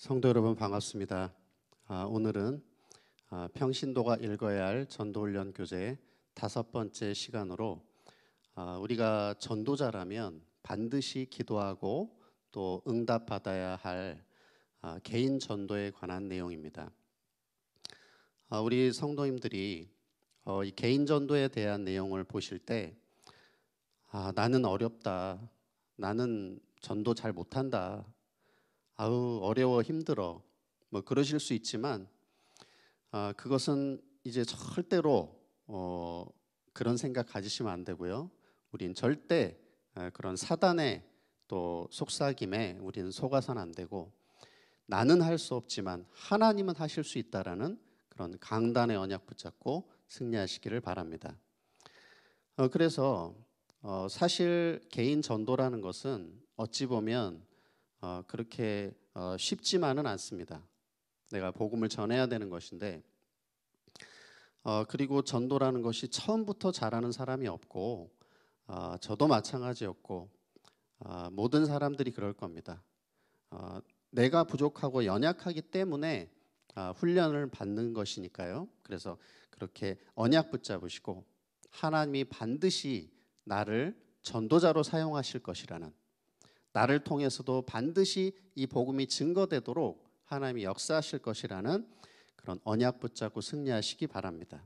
성도 여러분 반갑습니다. 아, 오늘은 아, 평신도가 읽어야 할 전도훈련 교재 다섯 번째 시간으로 아, 우리가 전도자라면 반드시 기도하고 또 응답받아야 할 아, 개인 전도에 관한 내용입니다. 아, 우리 성도님들이 어, 이 개인 전도에 대한 내용을 보실 때 아, 나는 어렵다, 나는 전도 잘 못한다 아우 어려워 힘들어 뭐 그러실 수 있지만 아, 그것은 이제 절대로 어, 그런 생각 가지시면 안 되고요. 우린 절대 아, 그런 사단의 또 속삭임에 우리는 속아선 안 되고 나는 할 수 없지만 하나님은 하실 수 있다라는 그런 강단의 언약 붙잡고 승리하시기를 바랍니다. 어, 그래서 어, 사실 개인 전도라는 것은 어찌 보면 어, 그렇게 어, 쉽지만은 않습니다. 내가 복음을 전해야 되는 것인데 어, 그리고 전도라는 것이 처음부터 잘하는 사람이 없고 어, 저도 마찬가지였고 어, 모든 사람들이 그럴 겁니다. 어, 내가 부족하고 연약하기 때문에 어, 훈련을 받는 것이니까요. 그래서 그렇게 언약 붙잡으시고 하나님이 반드시 나를 전도자로 사용하실 것이라는 나를 통해서도 반드시 이 복음이 증거되도록 하나님이 역사하실 것이라는 그런 언약 붙잡고 승리하시기 바랍니다.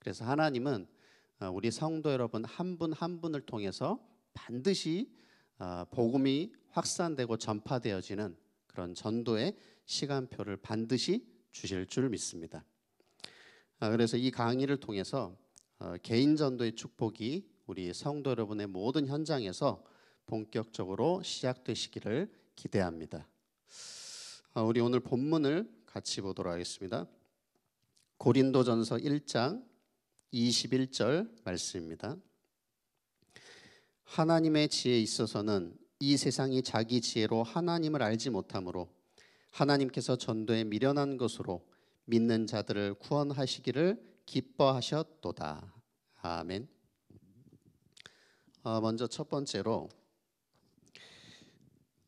그래서 하나님은 어, 우리 성도 여러분 한 분한 한 분을 통해서 반드시 어, 복음이 확산되고 전파되어지는 그런 전도의 시간표를 반드시 주실 줄 믿습니다. 아, 그래서 이 강의를 통해서 어, 개인 전도의 축복이 우리 성도 여러분의 모든 현장에서 본격적으로 시작되시기를 기대합니다. 아, 우리 오늘 본문을 같이 보도록 하겠습니다. 고린도전서 1장 21절 말씀입니다. 하나님의 지혜에 있어서는 이 세상이 자기 지혜로 하나님을 알지 못하므로 하나님께서 전도에 미련한 것으로 믿는 자들을 구원하시기를 기뻐하셨도다. 아멘. 아, 먼저 첫 번째로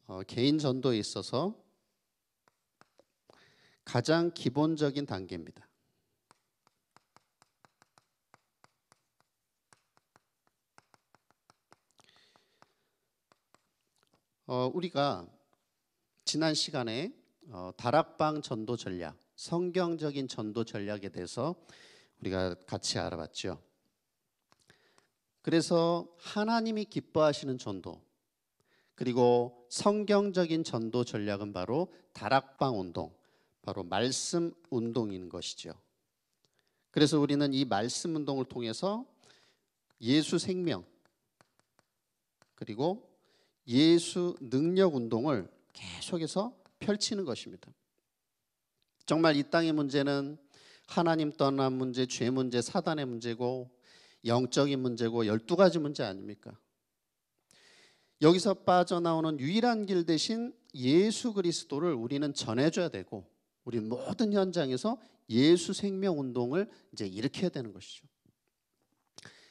어, 개인 전도에 있어서 가장 기본적인 단계입니다. 어, 우리가 지난 시간에 어, 다락방 전도 전략, 성경적인 전도 전략에 대해서 우리가 같이 알아봤죠. 그래서 하나님이 기뻐하시는 전도, 그리고 성경적인 전도 전략은 바로 다락방 운동, 바로 말씀 운동인 것이죠. 그래서 우리는 이 말씀 운동을 통해서 예수 생명 그리고 예수 능력 운동을 계속해서 펼치는 것입니다. 정말 이 땅의 문제는 하나님 떠난 문제, 죄 문제, 사단의 문제고 영적인 문제고 열두 가지 문제 아닙니까? 여기서 빠져나오는 유일한 길 대신 예수 그리스도를 우리는 전해줘야 되고 우리 모든 현장에서 예수 생명 운동을 이제 일으켜야 되는 것이죠.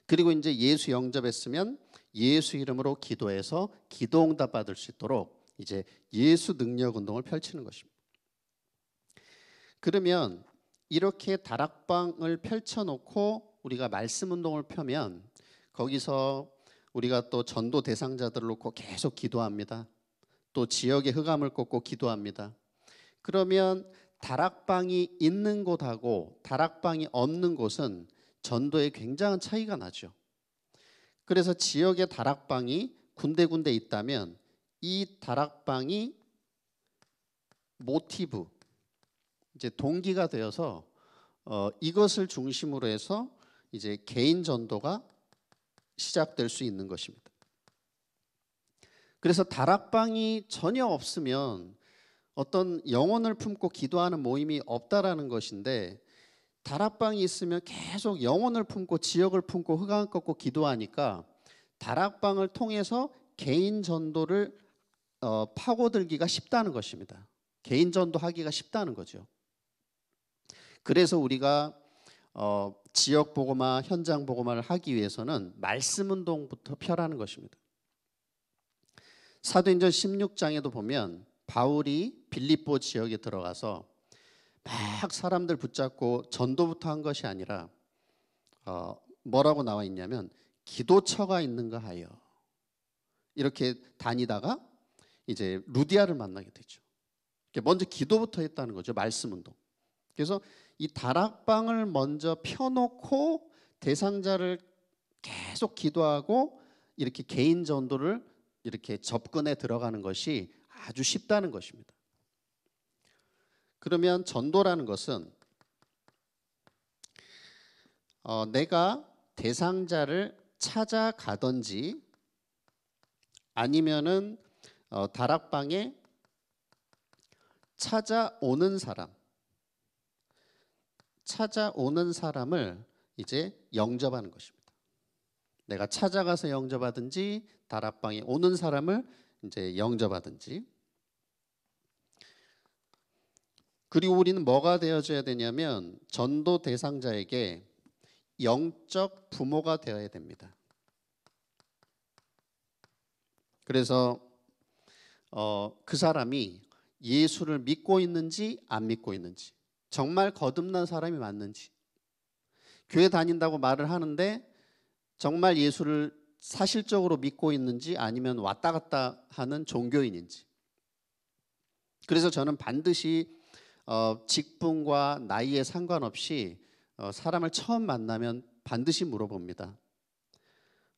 그리고 이제 예수 영접했으면 예수 이름으로 기도해서 기도 응답 받을 수 있도록 이제 예수 능력 운동을 펼치는 것입니다. 그러면 이렇게 다락방을 펼쳐놓고 우리가 말씀 운동을 펴면 거기서 우리가 또 전도 대상자들을 놓고 계속 기도합니다. 또 지역의 흑암을 꺾고 기도합니다. 그러면 다락방이 있는 곳하고 다락방이 없는 곳은 전도에 굉장한 차이가 나죠. 그래서 지역의 다락방이 군데군데 있다면 이 다락방이 모티브 이제 동기가 되어서 어, 이것을 중심으로 해서 이제 개인 전도가 시작될 수 있는 것입니다. 그래서 다락방이 전혀 없으면 어떤 영혼을 품고 기도하는 모임이 없다라는 것인데 다락방이 있으면 계속 영혼을 품고 지역을 품고 흑암을 꺾고 기도하니까 다락방을 통해서 개인 전도를 어, 파고들기가 쉽다는 것입니다. 개인 전도하기가 쉽다는 거죠. 그래서 우리가 어, 지역 보고마, 현장 보고마를 하기 위해서는 말씀 운동부터 펴라는 것입니다. 사도행전 16장에도 보면 바울이 빌립보 지역에 들어가서 막 사람들 붙잡고 전도부터 한 것이 아니라 어, 뭐라고 나와 있냐면 기도처가 있는가 하여 이렇게 다니다가 이제 루디아를 만나게 되죠. 먼저 기도부터 했다는 거죠. 말씀 운동. 그래서 이 다락방을 먼저 펴놓고 대상자를 계속 기도하고 이렇게 개인 전도를 이렇게 접근에 들어가는 것이 아주 쉽다는 것입니다. 그러면 전도라는 것은 어, 내가 대상자를 찾아가든지 아니면은 어, 다락방에 찾아오는 사람 찾아오는 사람을 이제 영접하는 것입니다. 내가 찾아가서 영접하든지 다락방에 오는 사람을 이제 영접하든지 그리고 우리는 뭐가 되어줘야 되냐면 전도 대상자에게 영적 부모가 되어야 됩니다. 그래서 어, 그 사람이 예수를 믿고 있는지 안 믿고 있는지 정말 거듭난 사람이 맞는지 교회 다닌다고 말을 하는데 정말 예수를 사실적으로 믿고 있는지 아니면 왔다 갔다 하는 종교인인지 그래서 저는 반드시 어, 직분과 나이에 상관없이 어, 사람을 처음 만나면 반드시 물어봅니다.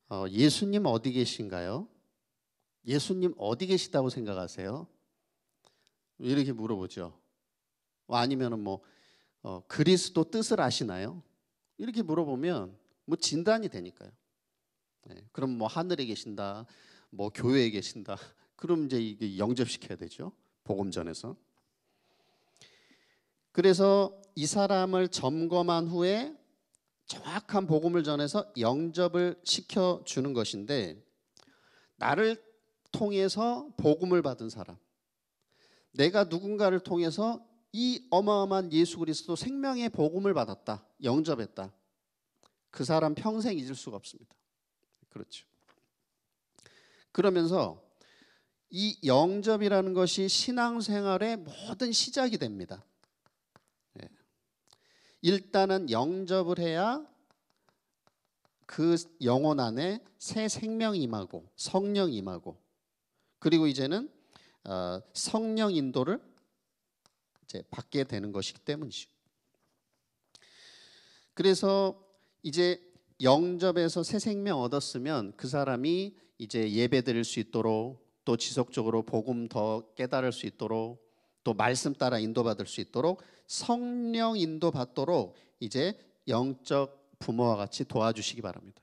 어, 예수님 어디 계신가요? 예수님 어디 계시다고 생각하세요? 이렇게 물어보죠. 뭐 아니면은 뭐 어, 그리스도 뜻을 아시나요? 이렇게 물어보면 뭐 진단이 되니까요. 네, 그럼 뭐 하늘에 계신다, 뭐 교회에 계신다. 그럼 이제 이게 영접시켜야 되죠. 복음전에서. 그래서 이 사람을 점검한 후에 정확한 복음을 전해서 영접을 시켜 주는 것인데 나를 통해서 복음을 받은 사람, 내가 누군가를 통해서 이 어마어마한 예수 그리스도 생명의 복음을 받았다. 영접했다. 그 사람 평생 잊을 수가 없습니다. 그렇죠. 그러면서 이 영접이라는 것이 신앙생활의 모든 시작이 됩니다. 예. 일단은 영접을 해야 그 영혼 안에 새 생명 이 임하고 성령 이 임하고 그리고 이제는 어, 성령 인도를 이제 받게 되는 것이기 때문이죠. 그래서 이제 영접에서새 생명 얻었으면 그 사람이 이제 예배 드릴 수 있도록 또 지속적으로 복음 더 깨달을 수 있도록 또 말씀 따라 인도받을 수 있도록 성령 인도받도록 이제 영적 부모와 같이 도와주시기 바랍니다.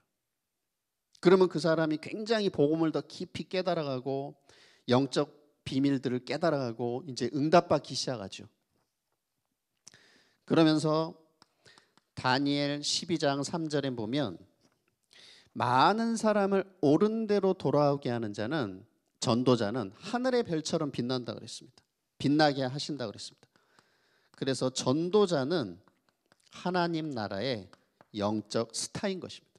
그러면 그 사람이 굉장히 복음을 더 깊이 깨달아가고 영적 비밀들을 깨달아가고 이제 응답받기 시작하죠. 그러면서 다니엘 12장 3절에 보면 많은 사람을 옳은 대로 돌아오게 하는 자는 전도자는 하늘의 별처럼 빛난다 그랬습니다. 빛나게 하신다 그랬습니다. 그래서 전도자는 하나님 나라의 영적 스타인 것입니다.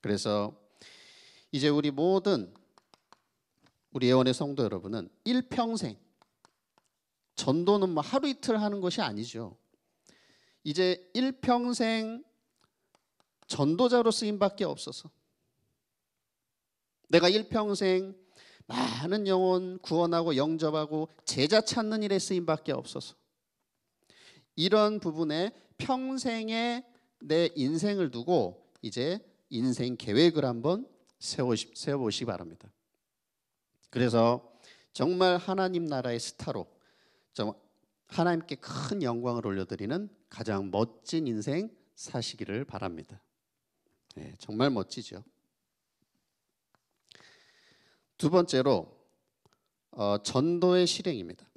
그래서 이제 우리 모든 우리 예원의 성도 여러분은 일평생 전도는 뭐 하루 이틀 하는 것이 아니죠. 이제 일평생 전도자로 쓰임밖에 없어서 내가 일평생 많은 영혼 구원하고 영접하고 제자 찾는 일에 쓰임밖에 없어서 이런 부분에 평생의 내 인생을 두고 이제 인생 계획을 한번 세워보시기 바랍니다. 그래서 정말 하나님 나라의 스타로 하나님께 큰 영광을 올려드리는 가장 멋진 인생 사시기를 바랍니다. 네, 정말 멋지죠. 두 번째로 어, 전도의 실행입니다.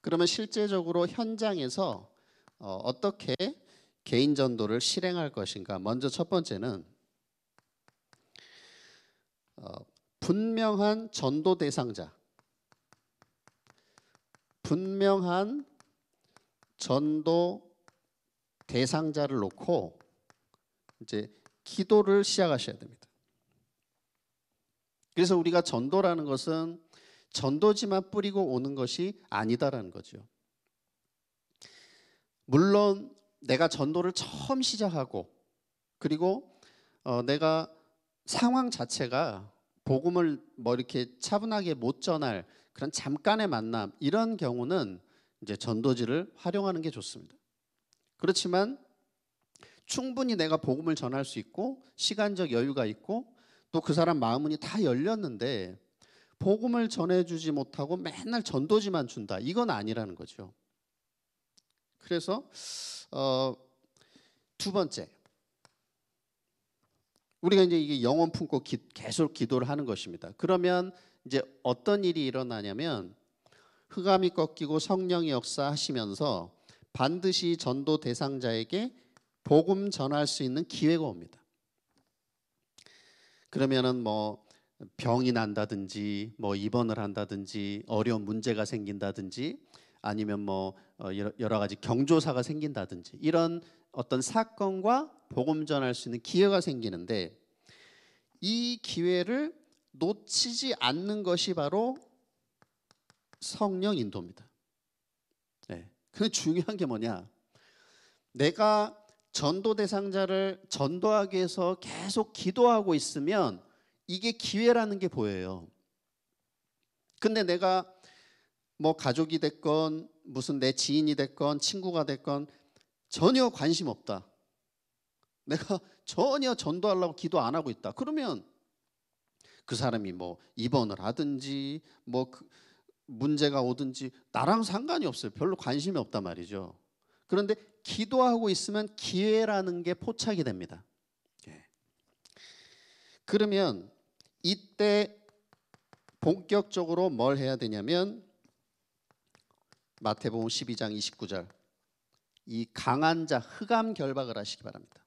그러면 실제적으로 현장에서 어, 떻게 개인 전도를 실행할 것인가? 먼저 첫 번째는 어, 분명한 전도 대상자 분명한 전도 대상자를 놓고 이제 기도를 시작하셔야 됩니다. 그래서 우리가 전도라는 것은 전도지만 뿌리고 오는 것이 아니다라는 거죠. 물론 내가 전도를 처음 시작하고 그리고 어 내가 상황 자체가 복음을 뭐 이렇게 차분하게 못 전할 그런 잠깐의 만남 이런 경우는 이제 전도지를 활용하는 게 좋습니다. 그렇지만 충분히 내가 복음을 전할 수 있고 시간적 여유가 있고 또 그 사람 마음은다 열렸는데 복음을 전해주지 못하고 맨날 전도지만 준다 이건 아니라는 거죠. 그래서 어, 두 번째 우리가 이제 이게 영혼 품고 기, 계속 기도를 하는 것입니다. 그러면 이제 어떤 일이 일어나냐면 흑암이 꺾이고 성령이 역사하시면서 반드시 전도 대상자에게 복음 전할 수 있는 기회가 옵니다. 그러면은 뭐 병이 난다든지 뭐 입원을 한다든지 어려운 문제가 생긴다든지 아니면 뭐 어, 여러 가지 경조사가 생긴다든지 이런 어떤 사건과 복음 전할 수 있는 기회가 생기는데 이 기회를 놓치지 않는 것이 바로 성령 인도입니다. 네. 근 중요한 게 뭐냐? 내가 전도 대상자를 전도하기 위해서 계속 기도하고 있으면 이게 기회라는 게 보여요. 근데 내가 뭐 가족이 됐건 무슨 내 지인이 됐건 친구가 됐건 전혀 관심 없다. 내가 전혀 전도하려고 기도 안 하고 있다. 그러면 그 사람이 뭐 입원을 하든지 뭐그 문제가 오든지 나랑 상관이 없어요. 별로 관심이 없단 말이죠. 그런데 기도하고 있으면 기회라는 게 포착이 됩니다. 예. 그러면 이때 본격적으로 뭘 해야 되냐면 마태복음 12장 29절 이 강한 자 흑암 결박을 하시기 바랍니다.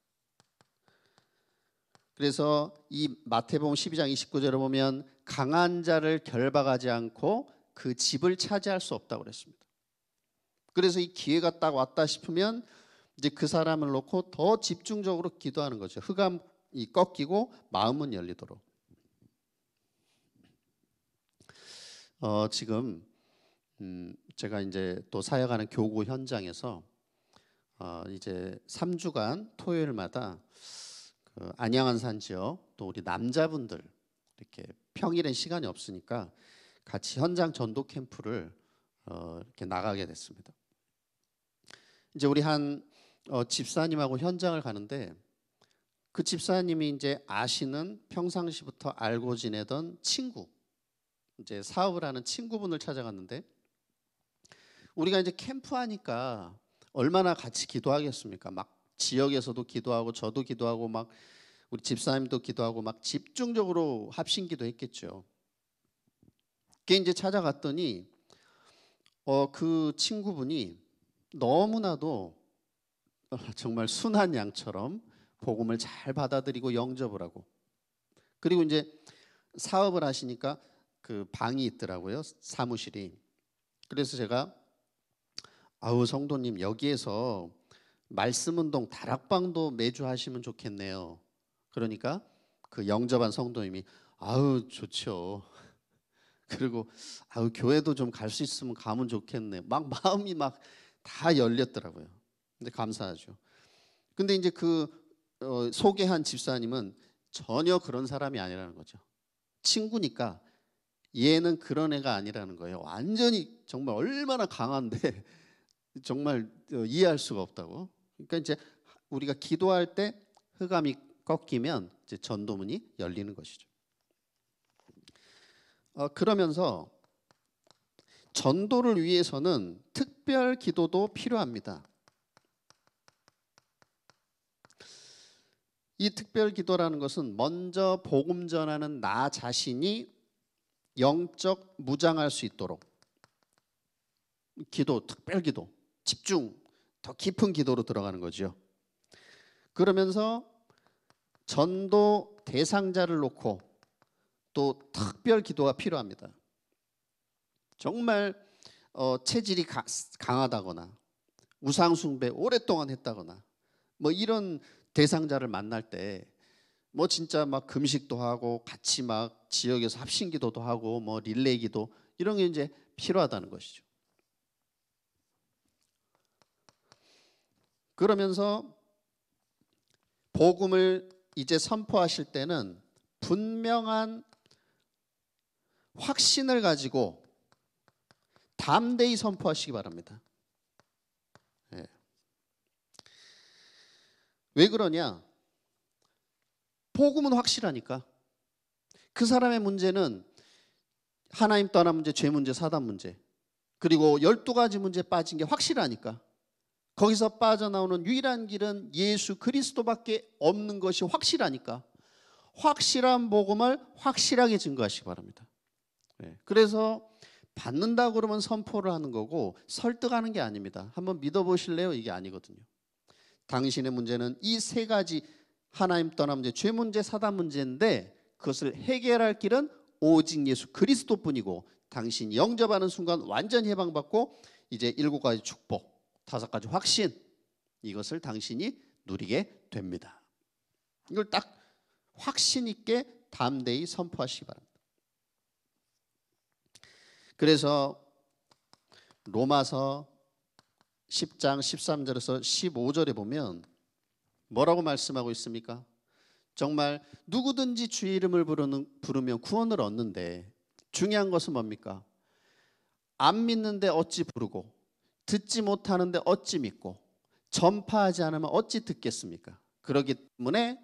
그래서 이 마태복음 12장 29절을 보면 강한 자를 결박하지 않고 그 집을 차지할 수 없다고 그랬습니다. 그래서 이 기회가 딱 왔다 싶으면 이제 그 사람을 놓고 더 집중적으로 기도하는 거죠. 흑암이 꺾이고 마음은 열리도록. 어, 지금 음, 제가 이제 또 사역하는 교구 현장에서 어, 이제 3주간 토요일마다 그 어, 안양한산 지역 또 우리 남자분들 이렇게 평일엔 시간이 없으니까 같이 현장 전도 캠프를 어, 이렇게 나가게 됐습니다. 이제 우리 한 어, 집사님하고 현장을 가는데 그 집사님이 이제 아시는 평상시부터 알고 지내던 친구 이제 사업을 하는 친구분을 찾아갔는데 우리가 이제 캠프하니까 얼마나 같이 기도하겠습니까? 막 지역에서도 기도하고 저도 기도하고 막 우리 집사님도 기도하고 막 집중적으로 합심 기도했겠죠. 그게 이제 찾아갔더니 어, 그 친구분이 너무나도 정말 순한 양처럼 복음을 잘 받아들이고 영접을 하고 그리고 이제 사업을 하시니까 그 방이 있더라고요 사무실이 그래서 제가 아우 성도님 여기에서 말씀 운동 다락방도 매주 하시면 좋겠네요. 그러니까 그 영접한 성도님이 아우 좋죠. 그리고 아우 교회도 좀 갈 수 있으면 가면 좋겠네. 막 마음이 막 다 열렸더라고요. 근데 감사하죠. 근데 이제 그 어, 소개한 집사님은 전혀 그런 사람이 아니라는 거죠. 친구니까 얘는 그런 애가 아니라는 거예요. 완전히 정말 얼마나 강한데 정말 어, 이해할 수가 없다고. 그러니까 이제 우리가 기도할 때 흑암이 꺾이면 이제 전도문이 열리는 것이죠. 어, 그러면서 전도를 위해서는 특별 기도도 필요합니다. 이 특별 기도라는 것은 먼저 복음 전하는 나 자신이 영적 무장할 수 있도록 기도 특별 기도 집중 더 깊은 기도로 들어가는 거죠. 그러면서 전도 대상자를 놓고 또 특별 기도가 필요합니다. 정말 어, 체질이 가, 강하다거나 우상 숭배 오랫동안 했다거나 뭐 이런 대상자를 만날 때 뭐 진짜 막 금식도 하고 같이 막 지역에서 합신기도도 하고 뭐 릴레이기도 이런 게 이제 필요하다는 것이죠. 그러면서 복음을 이제 선포하실 때는 분명한 확신을 가지고 담대히 선포하시기 바랍니다. 네. 왜 그러냐? 복음은 확실하니까. 그 사람의 문제는 하나님 떠나 문제, 죄 문제, 사단 문제, 그리고 열두 가지 문제 빠진 게 확실하니까. 거기서 빠져나오는 유일한 길은 예수 그리스도밖에 없는 것이 확실하니까 확실한 복음을 확실하게 증거하시기 바랍니다. 예, 그래서 받는다 그러면 선포를 하는 거고 설득하는 게 아닙니다. 한번 믿어보실래요? 이게 아니거든요. 당신의 문제는 이 세 가지 하나님 떠나 문제, 죄 문제, 사단 문제인데 그것을 해결할 길은 오직 예수 그리스도뿐이고 당신 영접하는 순간 완전 해방받고 이제 일곱 가지 축복 다섯 가지 확신 이것을 당신이 누리게 됩니다. 이걸 딱 확신 있게 담대히 선포하시기 바랍니다. 그래서 로마서 10장 13절에서 15절에 보면 뭐라고 말씀하고 있습니까? 정말 누구든지 주의 이름을 부르는, 부르면 구원을 얻는데 중요한 것은 뭡니까? 안 믿는데 어찌 부르고 듣지 못하는데 어찌 믿고 전파하지 않으면 어찌 듣겠습니까? 그렇기 때문에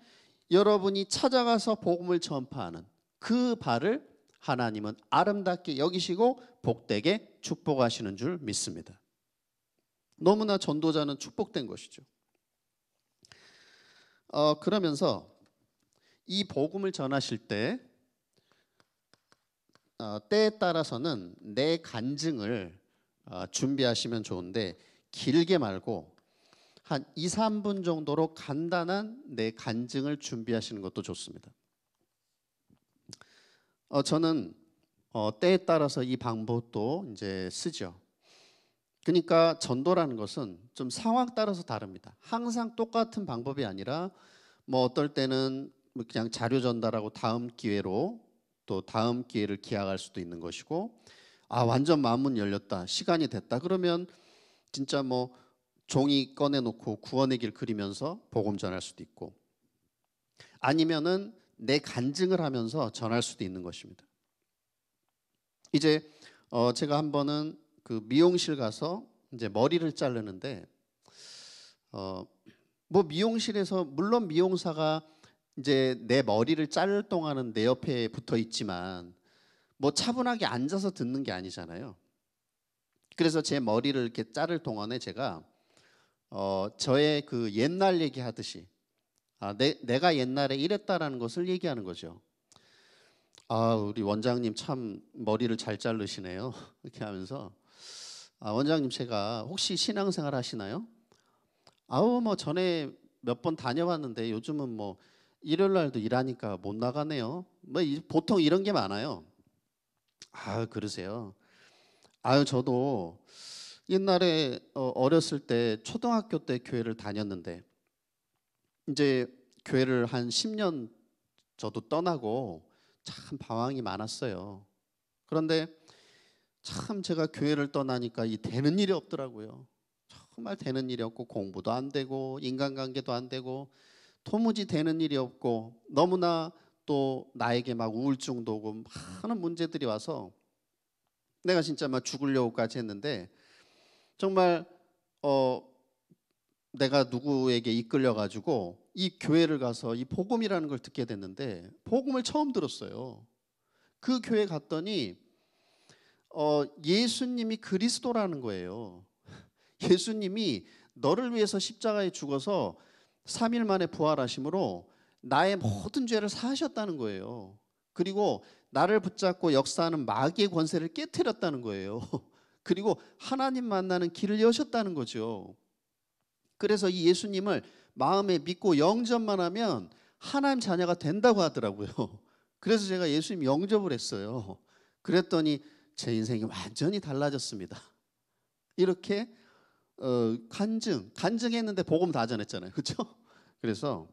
여러분이 찾아가서 복음을 전파하는 그 발을 하나님은 아름답게 여기시고 복되게 축복하시는 줄 믿습니다. 너무나 전도자는 축복된 것이죠. 어, 그러면서 이 복음을 전하실 때 어, 때에 따라서는 내 간증을 어, 준비하시면 좋은데 길게 말고 한 2, 3분 정도로 간단한 내 간증을 준비하시는 것도 좋습니다. 어, 저는 어, 때에 따라서 이 방법도 이제 쓰죠. 그러니까 전도라는 것은 좀 상황 따라서 다릅니다. 항상 똑같은 방법이 아니라 뭐 어떨 때는 뭐 그냥 자료 전달하고 다음 기회로 또 다음 기회를 기약할 수도 있는 것이고 아 완전 마음은 열렸다 시간이 됐다 그러면 진짜 뭐 종이 꺼내놓고 구원의 길 그리면서 복음 전할 수도 있고 아니면은 내 간증을 하면서 전할 수도 있는 것입니다. 이제 어 제가 한 번은 그 미용실 가서 이제 머리를 자르는데 어뭐 미용실에서 물론 미용사가 이제 내 머리를 자를 동안은 내 옆에 붙어 있지만 뭐 차분하게 앉아서 듣는 게 아니잖아요. 그래서 제 머리를 이렇게 자를 동안에 제가 어, 저의 그 옛날 얘기 하듯이 아, 내, 내가 옛날에 이랬다라는 것을 얘기하는 거죠. 아, 우리 원장님 참 머리를 잘 자르시네요. 이렇게 하면서 아, 원장님 제가 혹시 신앙생활 하시나요? 아우 뭐 전에 몇 번다녀왔는데 요즘은 뭐 일요일 날도 일하니까 못 나가네요. 뭐 이, 보통 이런 게 많아요. 아 그러세요. 아 저도 옛날에 어, 어렸을 때 초등학교 때 교회를 다녔는데 이제 교회를 한 10년 저도 떠나고 참 방황이 많았어요. 그런데 참 제가 교회를 떠나니까 이 되는 일이 없더라고요. 정말 되는 일이 없고 공부도 안 되고 인간관계도 안 되고 도무지 되는 일이 없고 너무나 또 나에게 막 우울증도 오고 많은 문제들이 와서 내가 진짜 막 죽으려고까지 했는데 정말 어 내가 누구에게 이끌려 가지고 이 교회를 가서 이 복음이라는 걸 듣게 됐는데 복음을 처음 들었어요. 그 교회 갔더니 어 예수님이 그리스도라는 거예요. 예수님이 너를 위해서 십자가에 죽어서 3일 만에 부활하심으로 나의 모든 죄를 사하셨다는 거예요. 그리고 나를 붙잡고 역사하는 마귀의 권세를 깨뜨렸다는 거예요. 그리고 하나님 만나는 길을 여셨다는 거죠. 그래서 이 예수님을 마음에 믿고 영접만 하면 하나님 자녀가 된다고 하더라고요. 그래서 제가 예수님 영접을 했어요. 그랬더니 제 인생이 완전히 달라졌습니다. 이렇게 어, 간증, 간증했는데 복음 다 전했잖아요. 그렇죠? 그래서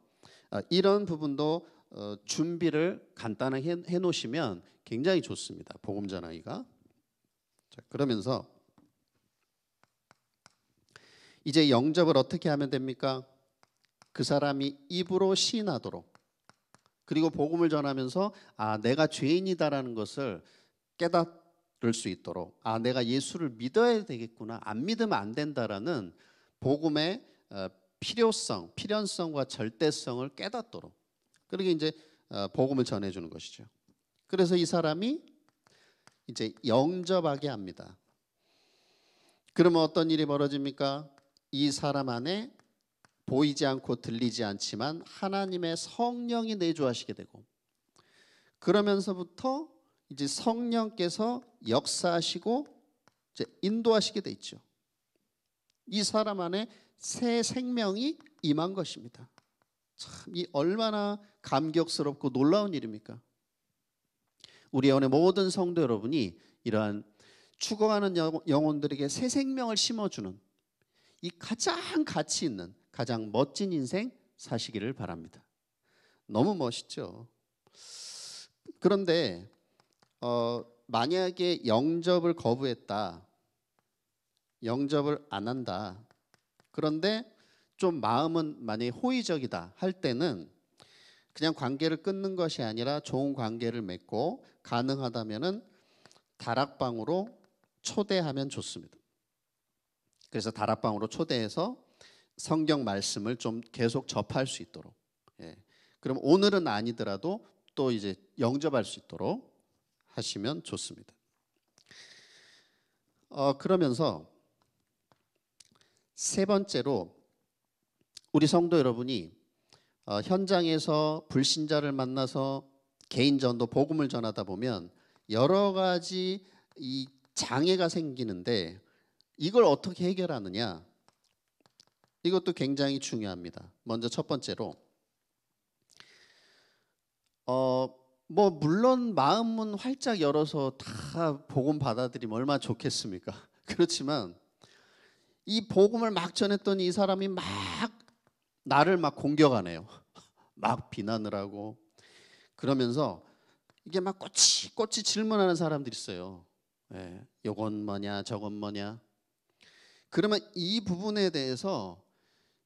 어, 이런 부분도 어, 준비를 간단하게 해놓으시면 굉장히 좋습니다. 복음 전하기가. 자, 그러면서 이제 영접을 어떻게 하면 됩니까? 그 사람이 입으로 시인하도록 그리고 복음을 전하면서 아 내가 죄인이다라는 것을 깨달을 수 있도록 아 내가 예수를 믿어야 되겠구나 안 믿으면 안 된다라는 복음의 어, 필요성, 필연성과 절대성을 깨닫도록 그렇게 이제 어, 복음을 전해주는 것이죠. 그래서 이 사람이 이제 영접하게 합니다. 그러면 어떤 일이 벌어집니까? 이 사람 안에 보이지 않고 들리지 않지만 하나님의 성령이 내주하시게 되고 그러면서부터 이제 성령께서 역사하시고 이제 인도하시게 돼 있죠. 이 사람 안에 새 생명이 임한 것입니다. 참 이 얼마나 감격스럽고 놀라운 일입니까? 우리 예원의 모든 성도 여러분이 이러한 죽어가는 영혼들에게 새 생명을 심어주는 이 가장 가치 있는 가장 멋진 인생 사시기를 바랍니다. 너무 멋있죠. 그런데 어, 만약에 영접을 거부했다, 영접을 안 한다, 그런데 좀 마음은 많이 호의적이다 할 때는 그냥 관계를 끊는 것이 아니라 좋은 관계를 맺고 가능하다면은 다락방으로 초대하면 좋습니다. 그래서 다락방으로 초대해서 성경 말씀을 좀 계속 접할 수 있도록. 예. 그럼 오늘은 아니더라도 또 이제 영접할 수 있도록 하시면 좋습니다. 어, 그러면서 세 번째로 우리 성도 여러분이 어, 현장에서 불신자를 만나서 개인 전도 복음을 전하다 보면 여러 가지 이 장애가 생기는데 이걸 어떻게 해결하느냐 이것도 굉장히 중요합니다. 먼저 첫 번째로 어, 뭐 물론 마음은 활짝 열어서 다 복음 받아들이면 얼마나 좋겠습니까? 그렇지만 이 복음을 막 전했던 이 사람이 막 나를 막 공격하네요. 막 비난을 하고 그러면서 이게 막 꼬치 꼬치 질문하는 사람들이 있어요. 예, 요건 뭐냐 저건 뭐냐. 그러면 이 부분에 대해서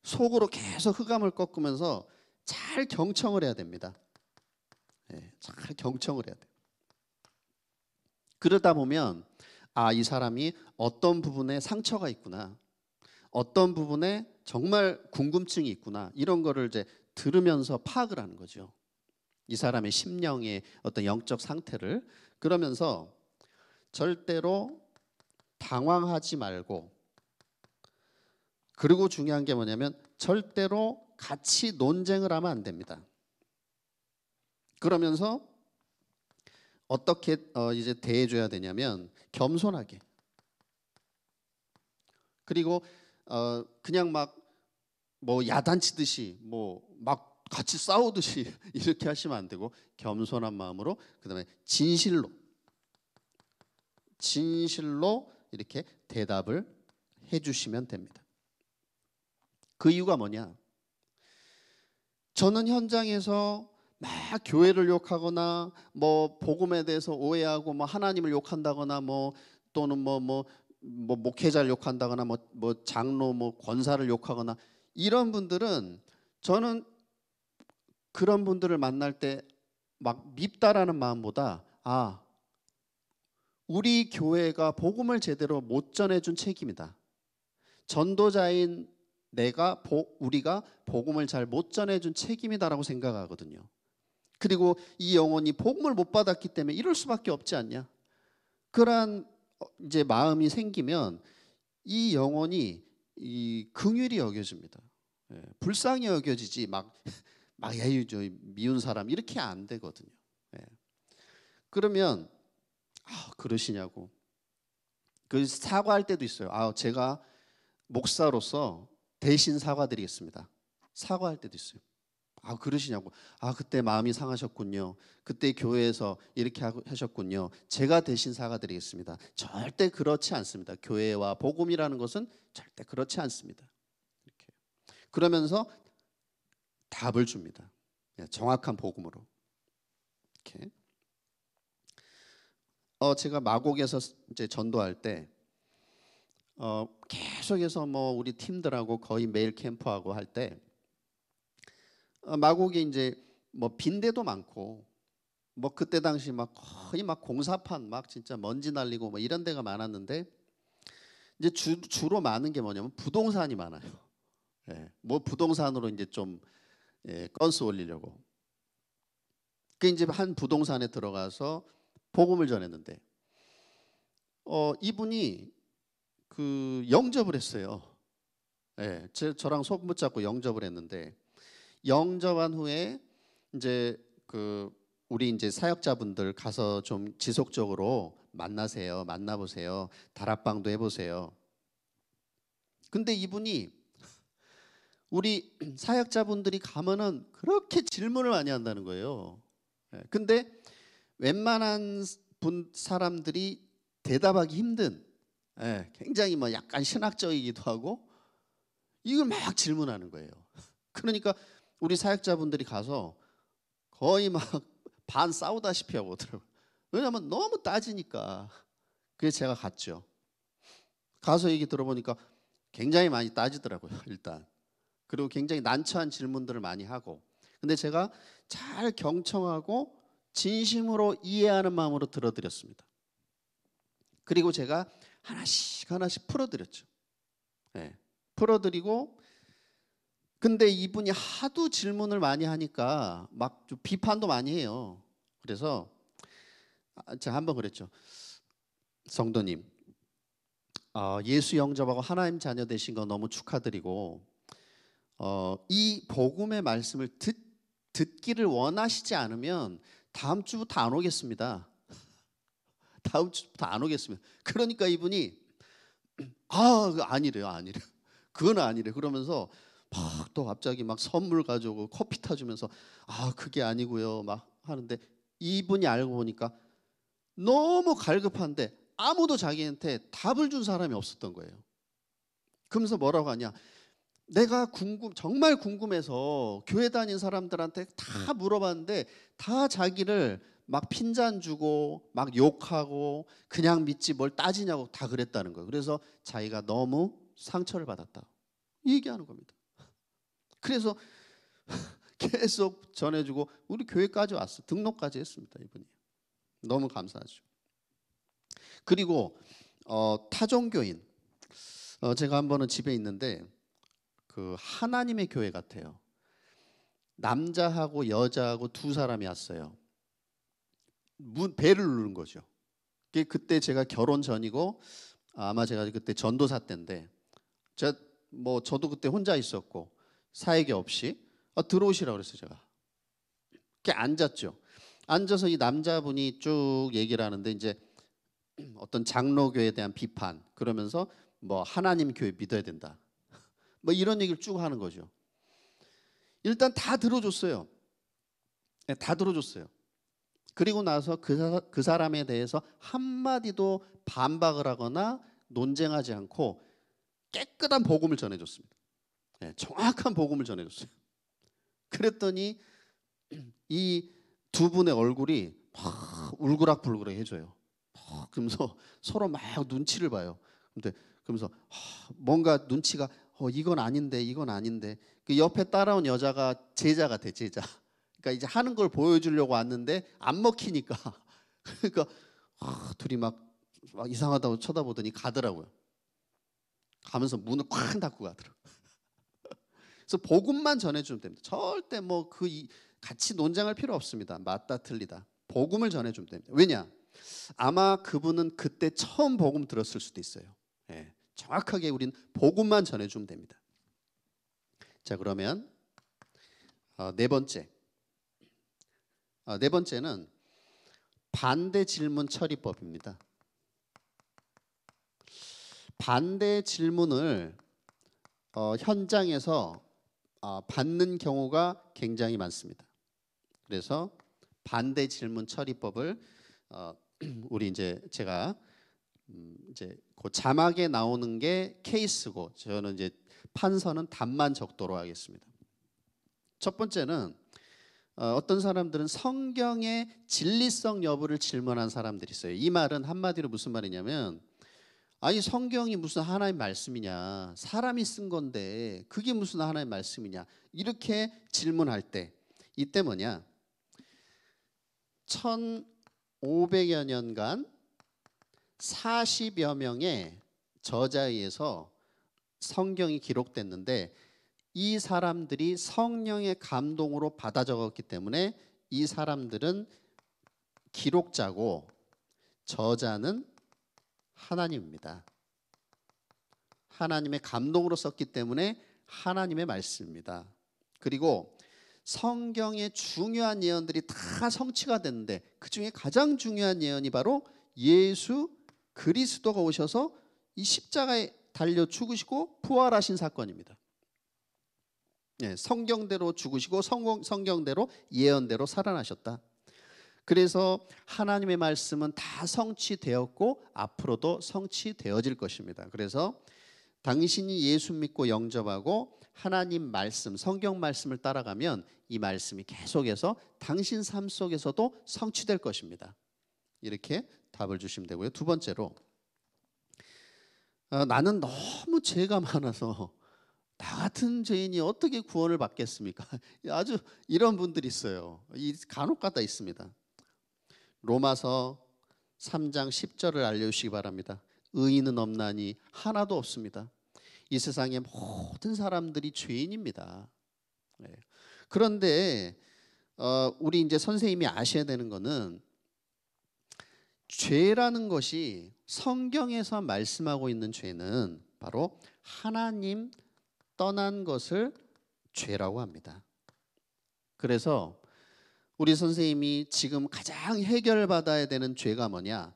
속으로 계속 흑암을 꺾으면서 잘 경청을 해야 됩니다. 예, 잘 경청을 해야 돼요. 그러다 보면 아이 사람이 어떤 부분에 상처가 있구나. 어떤 부분에 정말 궁금증이 있구나 이런 거를 이제 들으면서 파악을 하는 거죠. 이 사람의 심령의 어떤 영적 상태를 그러면서 절대로 당황하지 말고 그리고 중요한 게 뭐냐면 절대로 같이 논쟁을 하면 안 됩니다. 그러면서 어떻게 어 이제 대해줘야 되냐면 겸손하게 그리고 어, 그냥 막 뭐 야단치듯이 뭐 막 같이 싸우듯이 이렇게 하시면 안 되고 겸손한 마음으로 그다음에 진실로 진실로 이렇게 대답을 해주시면 됩니다. 그 이유가 뭐냐? 저는 현장에서 막 교회를 욕하거나 뭐 복음에 대해서 오해하고 뭐 하나님을 욕한다거나 뭐 또는 뭐뭐 뭐, 뭐뭐 목회자를 욕한다거나 뭐, 뭐 장로 뭐 권사를 욕하거나 이런 분들은 저는 그런 분들을 만날 때 막 밉다라는 마음보다 아 우리 교회가 복음을 제대로 못 전해준 책임이다. 전도자인 내가 보, 우리가 복음을 잘 못 전해준 책임이다라고 생각하거든요. 그리고 이 영혼이 복음을 못 받았기 때문에 이럴 수밖에 없지 않냐. 그러한 어, 이제 마음이 생기면 이 영혼이 이 긍휼히 여겨집니다. 예, 불쌍히 여겨지지 막막 막에저 미운 사람 이렇게 안 되거든요. 예. 그러면 아, 그러시냐고. 그 사과할 때도 있어요. 아, 제가 목사로서 대신 사과드리겠습니다. 사과할 때도 있어요. 아 그러시냐고 아 그때 마음이 상하셨군요 그때 교회에서 이렇게 하셨군요 제가 대신 사과드리겠습니다 절대 그렇지 않습니다 교회와 복음이라는 것은 절대 그렇지 않습니다 이렇게 그러면서 답을 줍니다 예, 정확한 복음으로 이렇게 어 제가 마곡에서 이제 전도할 때 어, 계속해서 뭐 우리 팀들하고 거의 매일 캠프하고 할때 어, 마곡이 이제 뭐 빈대도 많고 뭐 그때 당시 막 거의 막 공사판 막 진짜 먼지 날리고 뭐 이런 데가 많았는데 이제 주, 주로 많은 게 뭐냐면 부동산이 많아요. 예, 뭐 부동산으로 이제 좀 예, 건수 올리려고. 그 이제 한 부동산에 들어가서 복음을 전했는데 어 이분이 그 영접을 했어요. 예, 제, 저랑 손붙잡고 영접을 했는데 영접한 후에 이제 그 우리 이제 사역자분들 가서 좀 지속적으로 만나세요. 만나보세요. 다락방도 해보세요. 근데 이분이 우리 사역자분들이 가면은 그렇게 질문을 많이 한다는 거예요. 예, 근데 웬만한 분 사람들이 대답하기 힘든 예, 굉장히 뭐 약간 신학적이기도 하고 이걸 막 질문하는 거예요. 그러니까 우리 사역자분들이 가서 거의 막 반 싸우다시피 하고 오더라고요. 왜냐하면 너무 따지니까. 그게 제가 갔죠. 가서 얘기 들어보니까 굉장히 많이 따지더라고요, 일단. 그리고 굉장히 난처한 질문들을 많이 하고. 근데 제가 잘 경청하고 진심으로 이해하는 마음으로 들어드렸습니다. 그리고 제가 하나씩 하나씩 풀어드렸죠. 네. 풀어드리고 근데 이분이 하도 질문을 많이 하니까 막 비판도 많이 해요. 그래서 아, 제가 한 번 그랬죠. 성도님, 어, 예수 영접하고 하나님 자녀 되신 거 너무 축하드리고 어, 이 복음의 말씀을 듣, 듣기를 원하시지 않으면 다음 주부터 안 오겠습니다. 다음 주부터 안 오겠습니다. 그러니까 이분이 아 아니래요, 아니래. 요 그건 아니래. 그러면서 막또 갑자기 막 선물 가지고 커피 타주면서 아 그게 아니고요 막 하는데 이분이 알고 보니까 너무 갈급한데 아무도 자기한테 답을 준 사람이 없었던 거예요. 그러면서 뭐라고 하냐? 내가 궁금 정말 궁금해서 교회 다닌 사람들한테 다 물어봤는데 다 자기를 막 핀잔 주고 막 욕하고 그냥 믿지 뭘 따지냐고 다 그랬다는 거예요. 그래서 자기가 너무 상처를 받았다. 얘기하는 겁니다. 그래서 계속 전해주고 우리 교회까지 왔어. 등록까지 했습니다. 이분이. 너무 감사하죠. 그리고 어, 타종교인. 어, 제가 한 번은 집에 있는데 그 하나님의 교회 같아요. 남자하고 여자하고 두 사람이 왔어요. 문, 배를 누른 거죠. 그게 그때 제가 결혼 전이고 아마 제가 그때 전도사 때인데 제뭐 저도 그때 혼자 있었고 사에게 없이 아, 들어오시라고 그랬어요 제가 이렇게 앉았죠 앉아서 이 남자분이 쭉 얘기를 하는데 이제 어떤 장로교에 대한 비판 그러면서 뭐 하나님 교회 믿어야 된다 뭐 이런 얘기를 쭉 하는 거죠 일단 다 들어줬어요 네, 다 들어줬어요 그리고 나서 그, 그 사람에 대해서 한마디도 반박을 하거나 논쟁하지 않고 깨끗한 복음을 전해줬습니다 네, 정확한 복음을 전해줬어요. 그랬더니 이 두 분의 얼굴이 막 울그락불그락해져요. 막 그러면서 서로 막 눈치를 봐요. 근데 그러면서 뭔가 눈치가 어, 이건 아닌데 이건 아닌데 그 옆에 따라온 여자가 제자 같아 제자. 그러니까 이제 하는 걸 보여주려고 왔는데 안 먹히니까 그러니까 아, 둘이 막, 막 이상하다고 쳐다보더니 가더라고요. 가면서 문을 쾅 닫고 가더라고. 그래서 복음만 전해주면 됩니다. 절대 뭐 그 같이 논쟁할 필요 없습니다. 맞다 틀리다. 복음을 전해주면 됩니다. 왜냐? 아마 그분은 그때 처음 복음 들었을 수도 있어요. 예, 정확하게 우린 복음만 전해주면 됩니다. 자 그러면 어, 네 번째 어, 네 번째는 반대 질문 처리법입니다. 반대 질문을 어, 현장에서 어, 받는 경우가 굉장히 많습니다. 그래서 반대 질문 처리법을 어, 우리 이제 제가 음, 이제 그 자막에 나오는 게 케이스고 저는 이제 판서는 답만 적도록 하겠습니다. 첫 번째는 어, 어떤 사람들은 성경의 진리성 여부를 질문한 사람들이 있어요. 이 말은 한마디로 무슨 말이냐면 아니 성경이 무슨 하나의 말씀이냐 사람이 쓴 건데 그게 무슨 하나의 말씀이냐 이렇게 질문할 때 이때 뭐냐 1500여 년간 40여 명의 저자에 서 성경이 기록됐는데 이 사람들이 성령의 감동으로 받아 적었기 때문에 이 사람들은 기록자고 저자는 하나님입니다. 하나님의 감동으로 썼기 때문에 하나님의 말씀입니다. 그리고 성경의 중요한 예언들이 다 성취가 됐는데 그 중에 가장 중요한 예언이 바로 예수 그리스도가 오셔서 이 십자가에 달려 죽으시고 부활하신 사건입니다. 예, 성경대로 죽으시고 성공, 성경대로 예언대로 살아나셨다. 그래서 하나님의 말씀은 다 성취되었고 앞으로도 성취되어질 것입니다. 그래서 당신이 예수 믿고 영접하고 하나님 말씀, 성경 말씀을 따라가면 이 말씀이 계속해서 당신 삶 속에서도 성취될 것입니다. 이렇게 답을 주시면 되고요. 두 번째로 어, 나는 너무 죄가 많아서 나 같은 죄인이 어떻게 구원을 받겠습니까? 아주 이런 분들이 있어요. 이 간혹 가다 있습니다. 로마서 3장 10절을 알려주시기 바랍니다. 의인은 없나니 하나도 없습니다. 이 세상의 모든 사람들이 죄인입니다. 네. 그런데 어, 우리 이제 선생님이 아셔야 되는 거는 죄라는 것이 성경에서 말씀하고 있는 죄는 바로 하나님 떠난 것을 죄라고 합니다. 그래서 우리 선생님이 지금 가장 해결받아야 되는 죄가 뭐냐?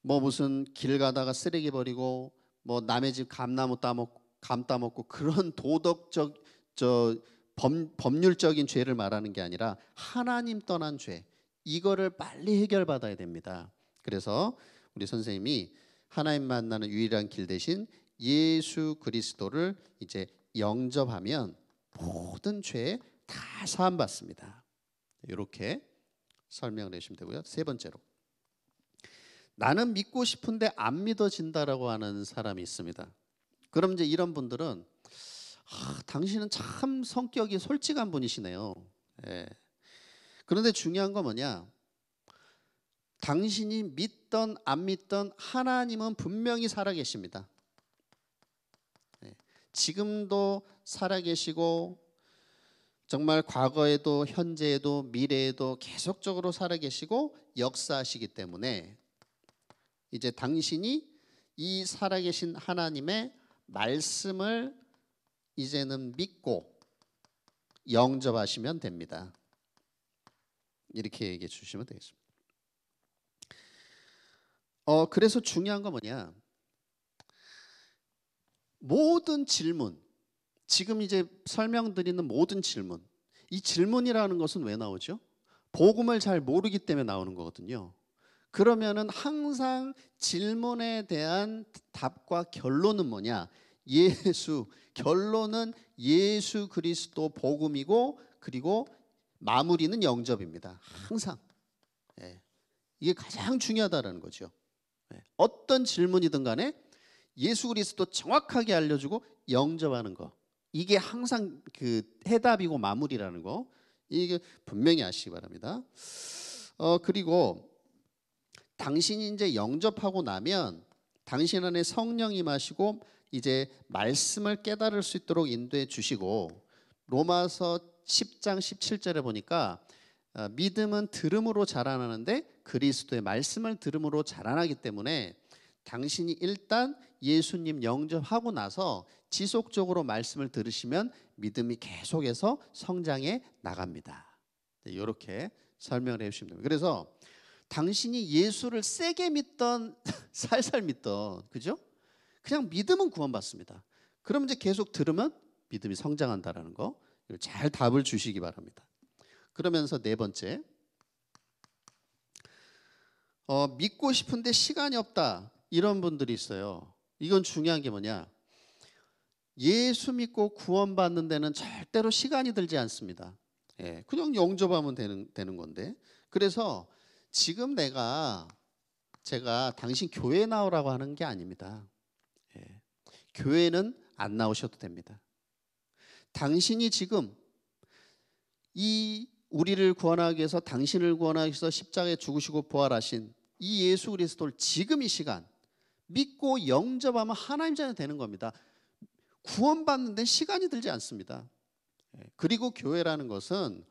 뭐 무슨 길 가다가 쓰레기 버리고 뭐 남의 집 감나무 따먹감 따먹고 그런 도덕적 저 범, 법률적인 죄를 말하는 게 아니라 하나님 떠난 죄 이거를 빨리 해결받아야 됩니다. 그래서 우리 선생님이 하나님 만나는 유일한 길 대신 예수 그리스도를 이제 영접하면 모든 죄 다 사함 받습니다. 이렇게 설명을 해주시면 되고요. 세 번째로 나는 믿고 싶은데 안 믿어진다라고 하는 사람이 있습니다. 그럼 이제 이런 분들은 아, 당신은 참 성격이 솔직한 분이시네요. 예. 그런데 중요한 건 뭐냐? 당신이 믿던 안 믿던 하나님은 분명히 살아계십니다. 예. 지금도 살아계시고 정말 과거에도 현재에도 미래에도 계속적으로 살아계시고 역사하시기 때문에 이제 당신이 이 살아계신 하나님의 말씀을 이제는 믿고 영접하시면 됩니다. 이렇게 얘기해 주시면 되겠습니다. 어, 그래서 중요한 건 뭐냐? 모든 질문, 지금 이제 설명드리는 모든 질문, 이 질문이라는 것은 왜 나오죠? 복음을 잘 모르기 때문에 나오는 거거든요. 그러면은 항상 질문에 대한 답과 결론은 뭐냐? 예수 결론은 예수 그리스도 복음이고 그리고 마무리는 영접입니다. 항상 예. 이게 가장 중요하다라는 거죠. 예. 어떤 질문이든 간에 예수 그리스도 정확하게 알려주고 영접하는 거. 이게 항상 그 해답이고 마무리라는 거 이게 분명히 아시기 바랍니다. 어 그리고 당신이 제 영접하고 나면 당신 안에 성령이 마시고 이제 말씀을 깨달을 수 있도록 인도해 주시고 로마서 10장 17절에 보니까 어, 믿음은 들음으로 자라나는데 그리스도의 말씀을 들음으로 자라나기 때문에 당신이 일단 예수님 영접하고 나서 지속적으로 말씀을 들으시면 믿음이 계속해서 성장해 나갑니다. 이렇게 네, 설명을 해주시면 됩니다. 그래서 당신이 예수를 세게 믿던 살살 믿던 그죠? 그냥 믿음은 구원받습니다. 그럼 이제 계속 들으면 믿음이 성장한다라는 거 잘 답을 주시기 바랍니다. 그러면서 네 번째 어, 믿고 싶은데 시간이 없다 이런 분들이 있어요. 이건 중요한 게 뭐냐? 예수 믿고 구원받는 데는 절대로 시간이 들지 않습니다. 예, 그냥 영접하면 되는, 되는 건데. 그래서 지금 내가 제가 당신 교회 나오라고 하는 게 아닙니다. 예, 교회는 안 나오셔도 됩니다. 당신이 지금 이 우리를 구원하기 위해서 당신을 구원하기 위해서 십자가에 죽으시고 부활하신 이 예수 그리스도를 지금 이 시간 믿고 영접하면 하나님 자녀 되는 겁니다. 구원받는 데 시간이 들지 않습니다. 예, 그리고 교회라는 것은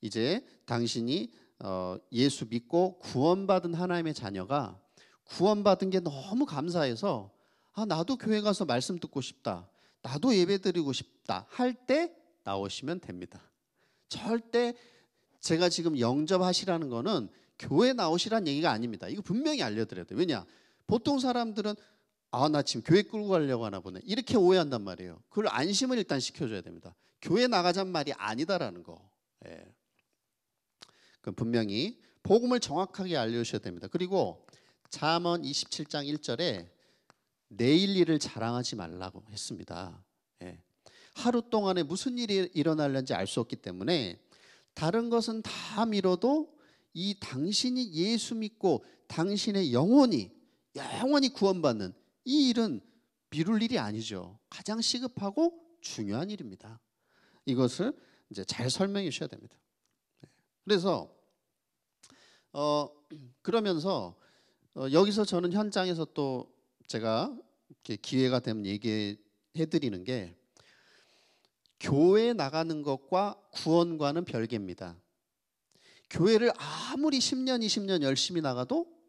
이제 당신이 어, 예수 믿고 구원받은 하나님의 자녀가 구원받은 게 너무 감사해서 아 나도 교회 가서 말씀 듣고 싶다. 나도 예배 드리고 싶다 할 때 나오시면 됩니다. 절대 제가 지금 영접하시라는 거는 교회 나오시라는 얘기가 아닙니다. 이거 분명히 알려드려야 돼요. 왜냐? 보통 사람들은 아, 나 지금 교회 끌고 가려고 하나 보네. 이렇게 오해한단 말이에요. 그걸 안심을 일단 시켜줘야 됩니다. 교회 나가자 말이 아니다라는 거. 예. 그럼 분명히 복음을 정확하게 알려주셔야 됩니다. 그리고 잠언 27장 1절에 내일 일을 자랑하지 말라고 했습니다. 예. 하루 동안에 무슨 일이 일어날는지 알 수 없기 때문에 다른 것은 다 미뤄도 이 당신이 예수 믿고 당신의 영혼이 영원히 구원받는 이 일은 미룰 일이 아니죠. 가장 시급하고 중요한 일입니다. 이것을 이제 잘 설명해 주셔야 됩니다. 네. 그래서 어 그러면서 어, 여기서 저는 현장에서 또 제가 기회가 되면 얘기해 드리는 게 교회 나가는 것과 구원과는 별개입니다. 교회를 아무리 10년, 20년 열심히 나가도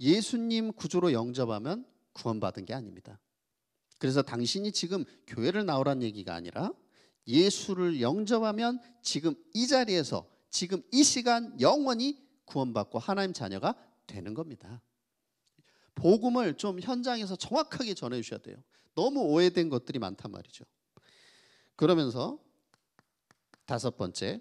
예수님 구조로 영접하면 구원받은 게 아닙니다. 그래서 당신이 지금 교회를 나오란 얘기가 아니라 예수를 영접하면 지금 이 자리에서 지금 이 시간 영원히 구원받고 하나님 자녀가 되는 겁니다. 복음을 좀 현장에서 정확하게 전해 주셔야 돼요. 너무 오해된 것들이 많단 말이죠. 그러면서 다섯 번째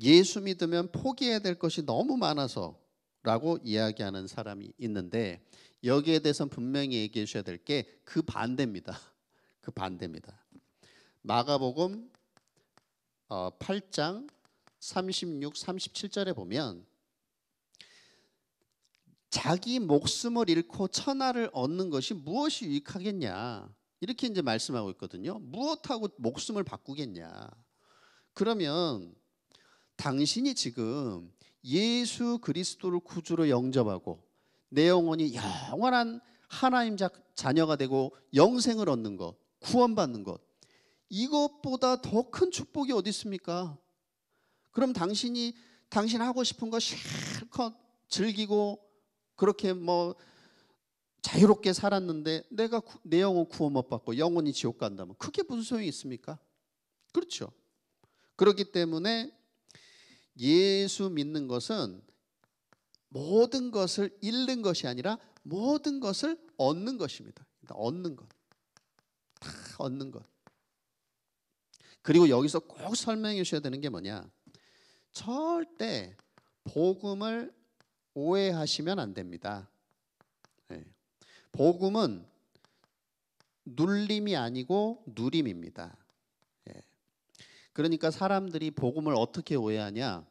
예수 믿으면 포기해야 될 것이 너무 많아서 라고 이야기하는 사람이 있는데 여기에 대해서 는 분명히 얘기해 주셔야 될 게 그 반대입니다. 그 반대입니다. 마가복음 8장 36, 37절에 보면 자기 목숨을 잃고 천하를 얻는 것이 무엇이 유익하겠냐 이렇게 이제 말씀하고 있거든요. 무엇하고 목숨을 바꾸겠냐? 그러면 당신이 지금 예수 그리스도를 구주로 영접하고 내 영혼이 영원한 하나님 자녀가 되고 영생을 얻는 것, 구원받는 것. 이것보다 더 큰 축복이 어디 있습니까? 그럼 당신이 당신 하고 싶은 거 실컷 즐기고 그렇게 뭐 자유롭게 살았는데 내가 구, 내 영혼 구원 못 받고 영혼이 지옥 간다면 그게 무슨 소용이 있습니까? 그렇죠. 그렇기 때문에 예수 믿는 것은 모든 것을 잃는 것이 아니라 모든 것을 얻는 것입니다. 그러니까 얻는 것. 다 얻는 것. 그리고 여기서 꼭 설명해 주셔야 되는 게 뭐냐? 절대 복음을 오해하시면 안 됩니다. 네. 복음은 눌림이 아니고 누림입니다. 그러니까 사람들이 복음을 어떻게 오해하냐?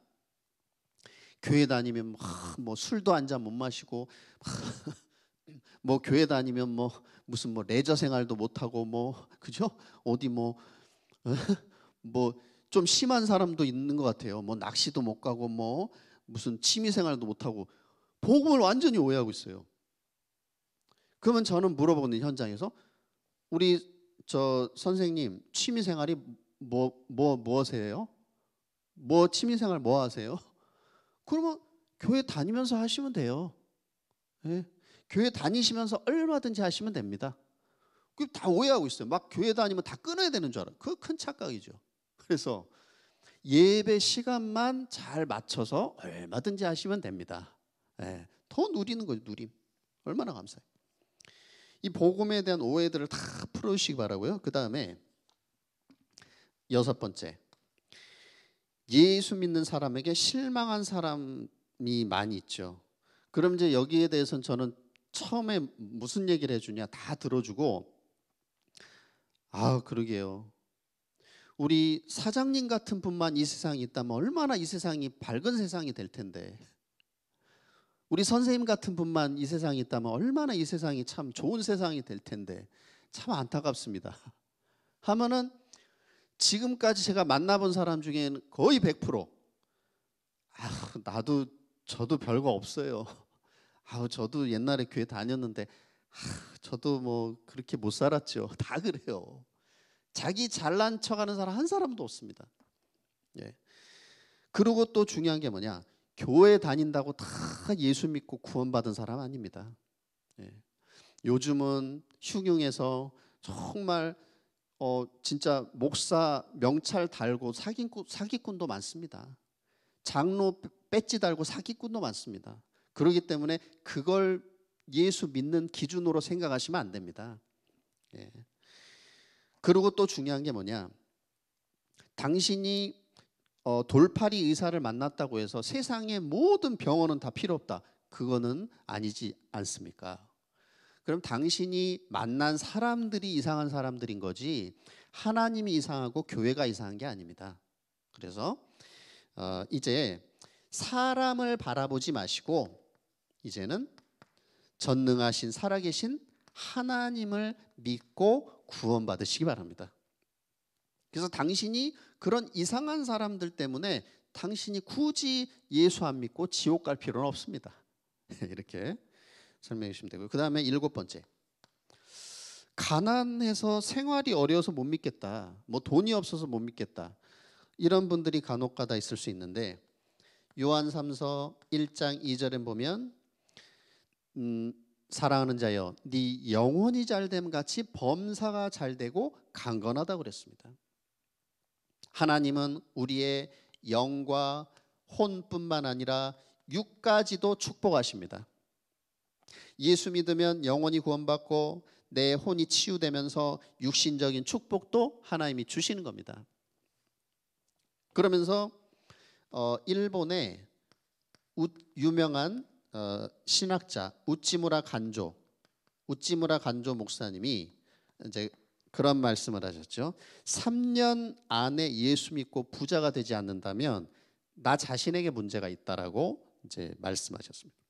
교회 다니면 뭐 술도 한잔못 마시고 뭐 교회 다니면 뭐 무슨 뭐 레저 생활도 못 하고 뭐 그죠? 어디 뭐 뭐 좀 심한 사람도 있는 것 같아요. 뭐 낚시도 못 가고 뭐 무슨 취미 생활도 못 하고 복음을 완전히 오해하고 있어요. 그러면 저는 물어보는 현장에서 우리 저 선생님 취미 생활이 뭐, 뭐, 뭐 하세요? 뭐 취미생활 뭐 하세요? 그러면 교회 다니면서 하시면 돼요. 예? 교회 다니시면서 얼마든지 하시면 됩니다. 그 다 오해하고 있어요. 막 교회 다니면 다 끊어야 되는 줄 알아요. 그큰 착각이죠. 그래서 예배 시간만 잘 맞춰서 얼마든지 하시면 됩니다. 예, 더 누리는 거죠, 누림. 얼마나 감사해요. 이 복음에 대한 오해들을 다 풀어주시기 바라고요. 그 다음에 여섯 번째. 예수 믿는 사람에게 실망한 사람이 많이 있죠. 그럼 이제 여기에 대해서는 저는 처음에 무슨 얘기를 해주냐 다 들어주고 아 그러게요. 우리 사장님 같은 분만 이 세상에 있다면 얼마나 이 세상이 밝은 세상이 될 텐데 우리 선생님 같은 분만 이 세상에 있다면 얼마나 이 세상이 참 좋은 세상이 될 텐데 참 안타깝습니다. 하면은 지금까지 제가 만나본 사람 중에는 거의 100% 아, 나도 저도 별거 없어요. 아우 저도 옛날에 교회 다녔는데 아, 저도 뭐 그렇게 못 살았죠. 다 그래요. 자기 잘난 척하는 사람 한 사람도 없습니다. 예. 그리고 또 중요한 게 뭐냐? 교회 다닌다고 다 예수 믿고 구원받은 사람 아닙니다. 예. 요즘은 휴경에서 정말 어, 진짜 목사 명찰 달고 사기꾼, 사기꾼도 많습니다. 장로 배지 달고 사기꾼도 많습니다. 그러기 때문에 그걸 예수 믿는 기준으로 생각하시면 안 됩니다. 예. 그리고 또 중요한 게 뭐냐? 당신이 어, 돌팔이 의사를 만났다고 해서 세상의 모든 병원은 다 필요 없다. 그거는 아니지 않습니까? 그럼 당신이 만난 사람들이 이상한 사람들인 거지 하나님이 이상하고 교회가 이상한 게 아닙니다. 그래서 어, 이제 사람을 바라보지 마시고 이제는 전능하신 살아계신 하나님을 믿고 구원받으시기 바랍니다. 그래서 당신이 그런 이상한 사람들 때문에 당신이 굳이 예수 안 믿고 지옥 갈 필요는 없습니다. 이렇게 설명해 주시면 되고요. 그 다음에 일곱 번째. 가난해서 생활이 어려워서 못 믿겠다. 뭐 돈이 없어서 못 믿겠다. 이런 분들이 간혹가다 있을 수 있는데 요한 3서 1장 2절에 보면 음, 사랑하는 자여 네 영혼이 잘됨 같이 범사가 잘되고 강건하다 그랬습니다. 하나님은 우리의 영과 혼뿐만 아니라 육까지도 축복하십니다. 예수 믿으면 영원히 구원받고 내 혼이 치유되면서 육신적인 축복도 하나님이 주시는 겁니다. 그러면서 어, 일본의 우, 유명한 어, 신학자 우찌무라 간조 우찌무라 간조 목사님이 이제 그런 말씀을 하셨죠. 3년 안에 예수 믿고 부자가 되지 않는다면 나 자신에게 문제가 있다라고 이제 말씀하셨습니다.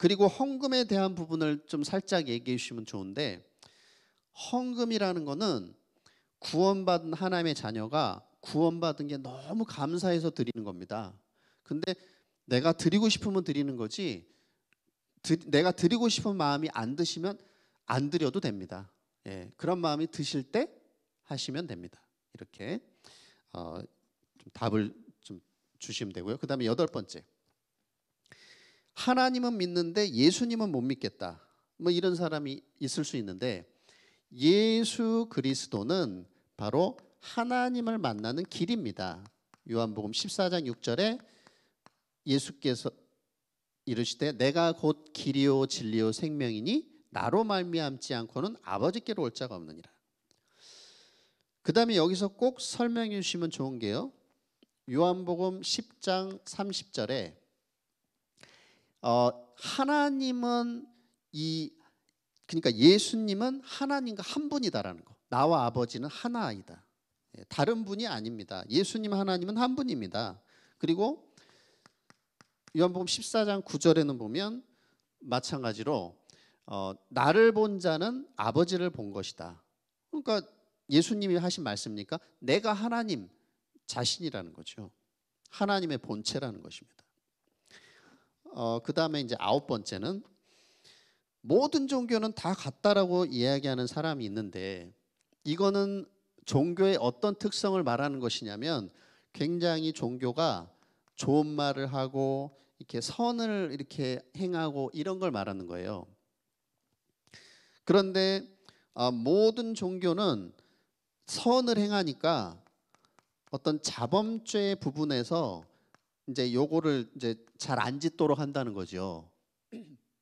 그리고 헌금에 대한 부분을 좀 살짝 얘기해 주시면 좋은데 헌금이라는 거는 구원받은 하나님의 자녀가 구원받은 게 너무 감사해서 드리는 겁니다. 근데 내가 드리고 싶으면 드리는 거지 드, 내가 드리고 싶은 마음이 안 드시면 안 드려도 됩니다. 예, 그런 마음이 드실 때 하시면 됩니다. 이렇게 어, 좀 답을 좀 주시면 되고요. 그 다음에 여덟 번째 하나님은 믿는데 예수님은 못 믿겠다. 뭐 이런 사람이 있을 수 있는데 예수 그리스도는 바로 하나님을 만나는 길입니다. 요한복음 14장 6절에 예수께서 이르시되 내가 곧 길이요 진리요 생명이니 나로 말미암지 않고는 아버지께로 올 자가 없느니라. 그다음에 여기서 꼭 설명해 주시면 좋은 게요. 요한복음 10장 30절에 어, 하나님은 이 그러니까 예수님은 하나님과 한 분이다라는 거. 나와 아버지는 하나이다. 예, 다른 분이 아닙니다. 예수님 하나님은 한 분입니다. 그리고 요한복음 14장 9절에는 보면 마찬가지로 어, 나를 본 자는 아버지를 본 것이다. 그러니까 예수님이 하신 말씀이니까 내가 하나님 자신이라는 거죠. 하나님의 본체라는 것입니다. 어, 그 다음에 이제 아홉 번째는 모든 종교는 다 같다라고 이야기하는 사람이 있는데 이거는 종교의 어떤 특성을 말하는 것이냐면 굉장히 종교가 좋은 말을 하고 이렇게 선을 이렇게 행하고 이런 걸 말하는 거예요. 그런데 어, 모든 종교는 선을 행하니까 어떤 자범죄 부분에서 이제 요거를 이제 잘안 짓도록 한다는 거죠.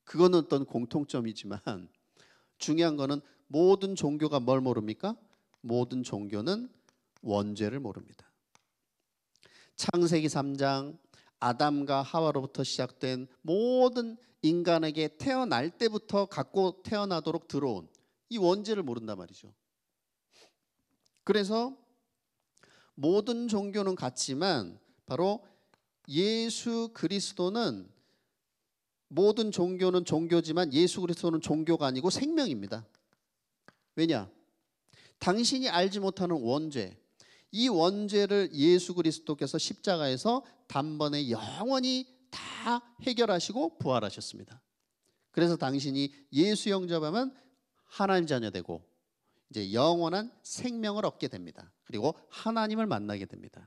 그거는 어떤 공통점이지만 중요한 거는 모든 종교가 뭘 모릅니까? 모든 종교는 원죄를 모릅니다. 창세기 3장 아담과 하와로부터 시작된 모든 인간에게 태어날 때부터 갖고 태어나도록 들어온 이 원죄를 모른단 말이죠. 그래서 모든 종교는 같지만 바로 예수 그리스도는 모든 종교는 종교지만 예수 그리스도는 종교가 아니고 생명입니다. 왜냐? 당신이 알지 못하는 원죄. 이 원죄를 예수 그리스도께서 십자가에서 단번에 영원히 다 해결하시고 부활하셨습니다. 그래서 당신이 예수 영접하면 하나님 자녀 되고 이제 영원한 생명을 얻게 됩니다. 그리고 하나님을 만나게 됩니다.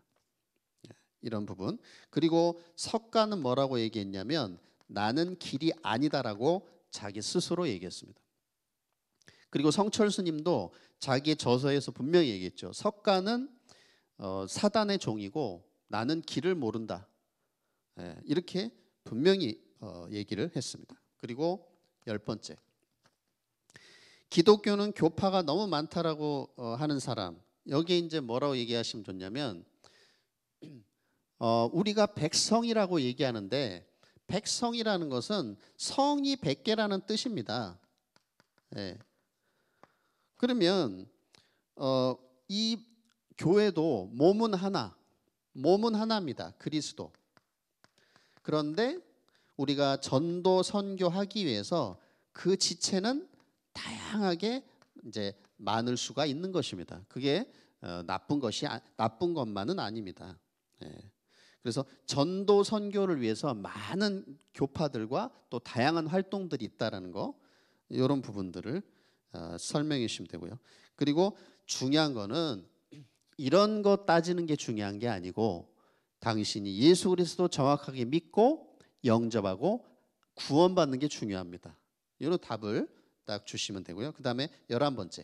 이런 부분. 그리고 석가는 뭐라고 얘기했냐면 나는 길이 아니다라고 자기 스스로 얘기했습니다. 그리고 성철스님도 자기의 저서에서 분명히 얘기했죠. 석가는 어, 사단의 종이고 나는 길을 모른다. 예, 이렇게 분명히 어, 얘기를 했습니다. 그리고 열 번째. 기독교는 교파가 너무 많다라고 어, 하는 사람. 여기에 이제 뭐라고 얘기하시면 좋냐면 어, 우리가 백성이라고 얘기하는데 백성이라는 것은 성이 백개라는 뜻입니다. 예. 그러면 어, 이 교회도 몸은 하나, 몸은 하나입니다. 그리스도. 그런데 우리가 전도 선교하기 위해서 그 지체는 다양하게 이제 많을 수가 있는 것입니다. 그게 어, 나쁜 것이 아, 나쁜 것만은 아닙니다. 예. 그래서 전도 선교를 위해서 많은 교파들과 또 다양한 활동들이 있다라는 거 이런 부분들을 어, 설명해 주시면 되고요. 그리고 중요한 거는 이런 거 따지는 게 중요한 게 아니고 당신이 예수 그리스도 정확하게 믿고 영접하고 구원받는 게 중요합니다. 이런 답을 딱 주시면 되고요. 그 다음에 열한 번째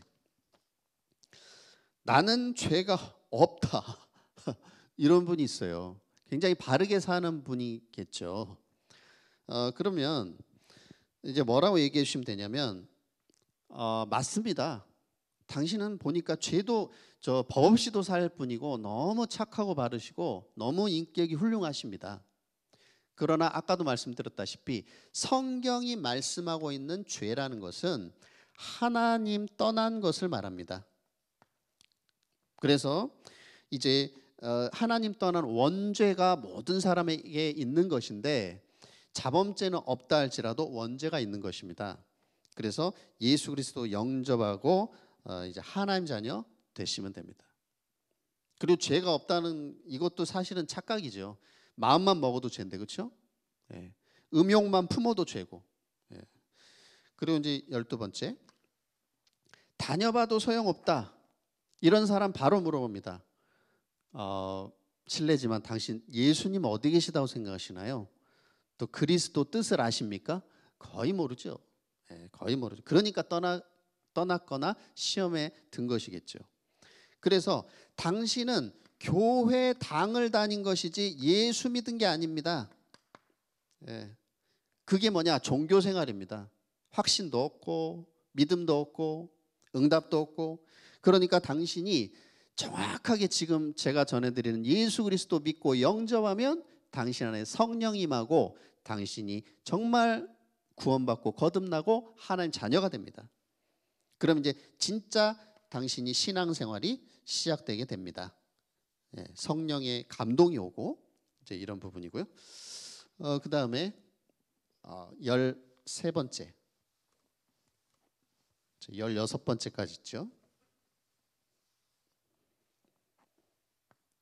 나는 죄가 없다 이런 분이 있어요. 굉장히 바르게 사는 분이겠죠. 어, 그러면 이제 뭐라고 얘기해 주시면 되냐면 어, 맞습니다. 당신은 보니까 죄도 저 법 없이도 살 분이고 너무 착하고 바르시고 너무 인격이 훌륭하십니다. 그러나 아까도 말씀드렸다시피 성경이 말씀하고 있는 죄라는 것은 하나님 떠난 것을 말합니다. 그래서 이제 어, 하나님 떠난 원죄가 모든 사람에게 있는 것인데 자범죄는 없다 할지라도 원죄가 있는 것입니다. 그래서 예수 그리스도 영접하고 어, 이제 하나님 자녀 되시면 됩니다. 그리고 죄가 없다는 이것도 사실은 착각이죠. 마음만 먹어도 죄인데 그렇죠? 예. 음욕만 품어도 죄고. 예. 그리고 이제 열두 번째 다녀봐도 소용없다. 이런 사람 바로 물어봅니다. 어, 실례지만 당신 예수님 어디 계시다고 생각하시나요? 또 그리스도 뜻을 아십니까? 거의 모르죠. 네, 거의 모르죠. 그러니까 떠나 떠났거나 시험에 든 것이겠죠. 그래서 당신은 교회 당을 다닌 것이지 예수 믿은 게 아닙니다. 네. 그게 뭐냐? 종교 생활입니다. 확신도 없고 믿음도 없고 응답도 없고 그러니까 당신이 정확하게 지금 제가 전해드리는 예수 그리스도 믿고 영접하면 당신 안에 성령 임하고 당신이 정말 구원받고 거듭나고 하나님 자녀가 됩니다. 그럼 이제 진짜 당신이 신앙생활이 시작되게 됩니다. 예, 성령의 감동이 오고 이제 이런 부분이고요. 어, 그 다음에 어, 13번째, 16번째까지 있죠.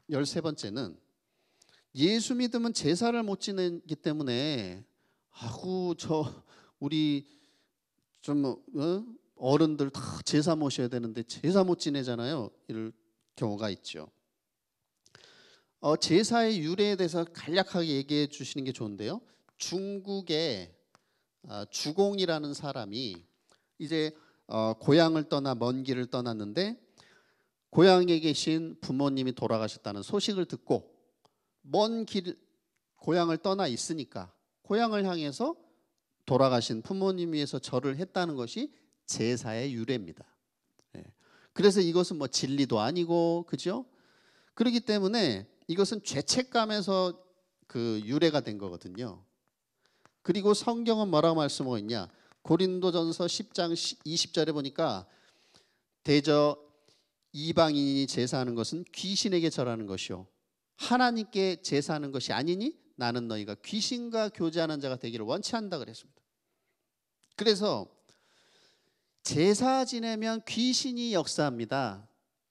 열세 번째는 예수 믿으면 제사를 못 지내기 때문에 아구 저 우리 좀 어? 어른들 다 제사 모셔야 되는데 제사 못 지내잖아요. 이럴 경우가 있죠. 어, 제사의 유래에 대해서 간략하게 얘기해 주시는 게 좋은데요. 중국의 어, 주공이라는 사람이 이제 어, 고향을 떠나 먼 길을 떠났는데 고향에 계신 부모님이 돌아가셨다는 소식을 듣고 먼 길 고향을 떠나 있으니까 고향을 향해서 돌아가신 부모님 위해서 절을 했다는 것이 제사의 유래입니다. 예. 그래서 이것은 뭐 진리도 아니고 그죠? 그렇기 때문에 이것은 죄책감에서 그 유래가 된 거거든요. 그리고 성경은 뭐라고 말씀하고 있냐? 고린도전서 10장 20절에 보니까 대저 이방인이 제사하는 것은 귀신에게 절하는 것이요 하나님께 제사하는 것이 아니니 나는 너희가 귀신과 교제하는 자가 되기를 원치 않다 그랬습니다. 그래서 제사 지내면 귀신이 역사합니다.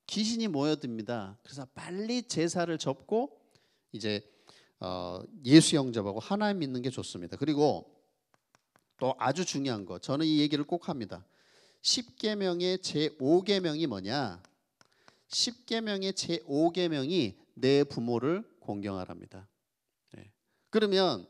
귀신이 모여듭니다. 그래서 빨리 제사를 접고 이제 어, 예수 영접하고 하나님 믿는 게 좋습니다. 그리고 또 아주 중요한 거 저는 이 얘기를 꼭 합니다. 10계명의 제5계명이 뭐냐? 10계명의 제5계명이 내 부모를 공경하랍니다. 네. 그러면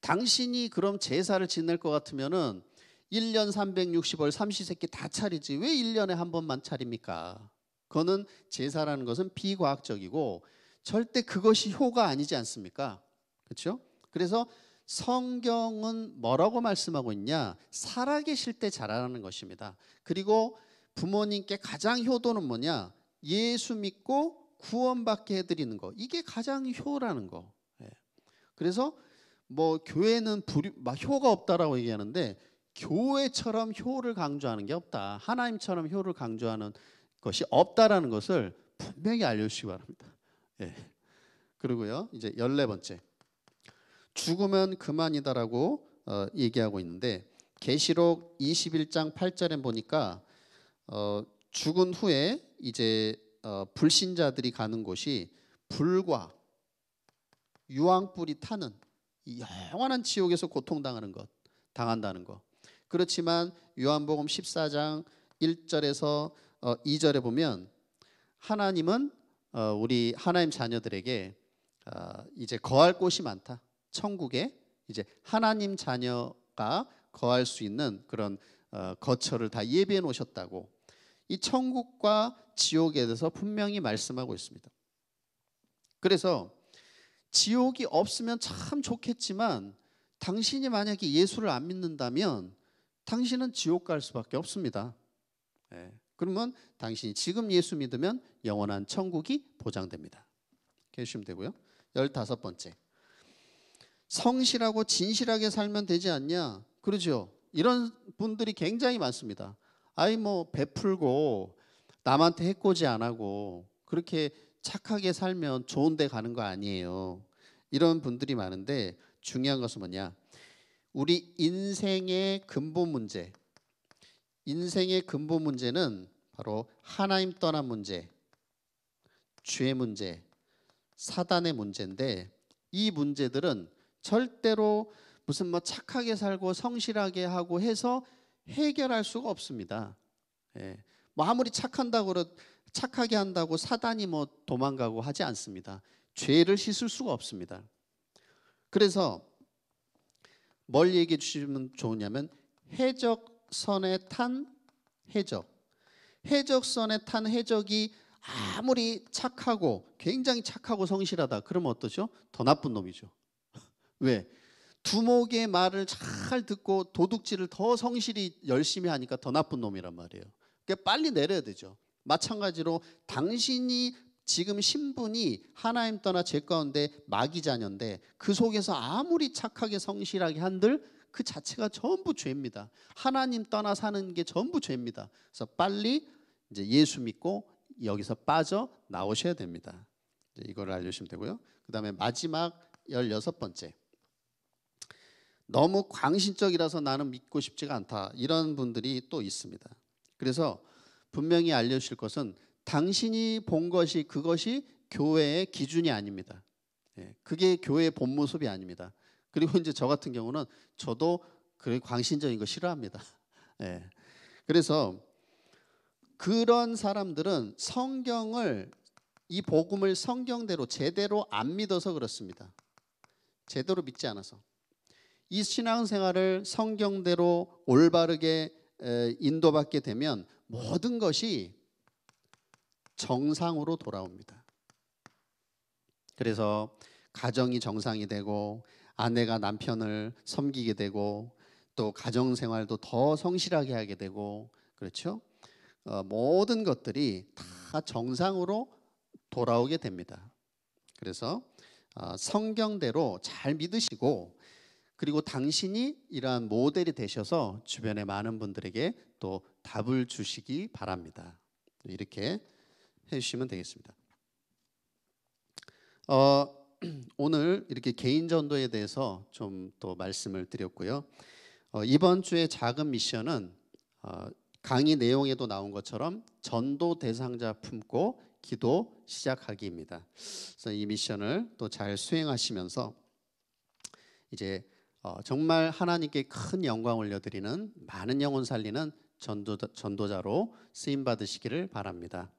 당신이 그럼 제사를 지낼 것같으면 1년 360월 삼시세끼 다 차리지 왜 1년에 한 번만 차립니까? 그거는 제사라는 것은 비과학적이고 절대 그것이 효가 아니지 않습니까? 그렇죠? 그래서 성경은 뭐라고 말씀하고 있냐? 살아계실 때 자라라는 것입니다. 그리고 부모님께 가장 효도는 뭐냐? 예수 믿고 구원받게 해드리는 거. 이게 가장 효라는 거. 예. 그래서 뭐 교회는 불이, 막 효가 없다라고 얘기하는데 교회처럼 효를 강조하는 게 없다. 하나님처럼 효를 강조하는 것이 없다라는 것을 분명히 알려주시기 바랍니다. 예. 그리고요 이제 열네 번째 죽으면 그만이다라고 어, 얘기하고 있는데 계시록 21장 8절에 보니까 어, 죽은 후에 이제 어, 불신자들이 가는 곳이 불과 유황불이 타는 영원한 지옥에서 고통당하는 것 당한다는 것 그렇지만 요한복음 14장 1절에서 어, 2절에 보면 하나님은 어, 우리 하나님 자녀들에게 어, 이제 거할 곳이 많다 천국에 이제 하나님 자녀가 거할 수 있는 그런 어, 거처를 다 예비해 놓으셨다고 이 천국과 지옥에 대해서 분명히 말씀하고 있습니다. 그래서 지옥이 없으면 참 좋겠지만 당신이 만약에 예수를 안 믿는다면 당신은 지옥 갈 수밖에 없습니다. 예. 그러면 당신이 지금 예수 믿으면 영원한 천국이 보장됩니다. 계시면 되고요. 열다섯 번째. 성실하고 진실하게 살면 되지 않냐? 그러죠. 이런 분들이 굉장히 많습니다. 아이 뭐 베풀고 남한테 해코지 안 하고 그렇게 착하게 살면 좋은 데 가는 거 아니에요. 이런 분들이 많은데 중요한 것은 뭐냐? 우리 인생의 근본 문제. 인생의 근본 문제는 바로 하나님 떠난 문제, 죄 문제, 사단의 문제인데 이 문제들은 절대로 무슨 뭐 착하게 살고 성실하게 하고 해서 해결할 수가 없습니다. 예. 뭐 아무리 착한다고 착하게 한다고 사단이 뭐 도망가고 하지 않습니다. 죄를 씻을 수가 없습니다. 그래서 뭘 얘기해 주시면 좋으냐면 해적선에 탄 해적. 해적선에 탄 해적이 아무리 착하고 굉장히 착하고 성실하다. 그러면 어떠죠? 더 나쁜 놈이죠. 왜? 두목의 말을 잘 듣고 도둑질을 더 성실히 열심히 하니까 더 나쁜 놈이란 말이에요. 그러니까 빨리 내려야 되죠. 마찬가지로 당신이 지금 신분이 하나님 떠나 제 가운데 마귀 자녀인데 그 속에서 아무리 착하게 성실하게 한들 그 자체가 전부 죄입니다. 하나님 떠나 사는 게 전부 죄입니다. 그래서 빨리 이제 예수 믿고 여기서 빠져 나오셔야 됩니다. 이걸 알려주시면 되고요. 그 다음에 마지막 1 6 번째 너무 광신적이라서 나는 믿고 싶지가 않다. 이런 분들이 또 있습니다. 그래서 분명히 알려주실 것은 당신이 본 것이 그것이 교회의 기준이 아닙니다. 예, 그게 교회의 본 모습이 아닙니다. 그리고 이제 저 같은 경우는 저도 그 광신적인 거 싫어합니다. 예, 그래서 그런 사람들은 성경을 이 복음을 성경대로 제대로 안 믿어서 그렇습니다. 제대로 믿지 않아서. 이 신앙생활을 성경대로 올바르게 인도받게 되면 모든 것이 정상으로 돌아옵니다. 그래서 가정이 정상이 되고 아내가 남편을 섬기게 되고 또 가정 생활도 더 성실하게 하게 되고 그렇죠? 어, 모든 것들이 다 정상으로 돌아오게 됩니다. 그래서 어, 성경대로 잘 믿으시고 그리고 당신이 이러한 모델이 되셔서 주변의 많은 분들에게 또 답을 주시기 바랍니다. 이렇게 해주시면 되겠습니다. 어, 오늘 이렇게 개인 전도에 대해서 좀 또 말씀을 드렸고요. 어, 이번 주의 작은 미션은 어, 강의 내용에도 나온 것처럼 전도 대상자 품고 기도 시작하기입니다. 그래서 이 미션을 또 잘 수행하시면서 이제 어, 정말 하나님께 큰 영광 올려드리는 많은 영혼 살리는 전도, 전도자로 쓰임 받으시기를 바랍니다.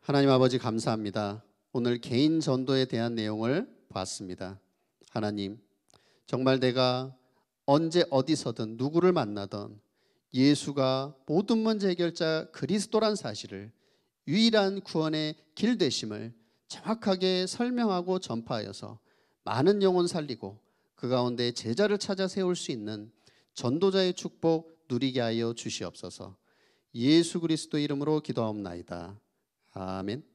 하나님 아버지 감사합니다. 오늘 개인 전도에 대한 내용을 봤습니다. 하나님 정말 내가 언제 어디서든 누구를 만나던 예수가 모든 문제 해결자 그리스도란 사실을 유일한 구원의 길 되심을 정확하게 설명하고 전파하여서 많은 영혼 살리고 그 가운데 제자를 찾아 세울 수 있는 전도자의 축복 누리게 하여 주시옵소서. 예수 그리스도 이름으로 기도하옵나이다. 아멘.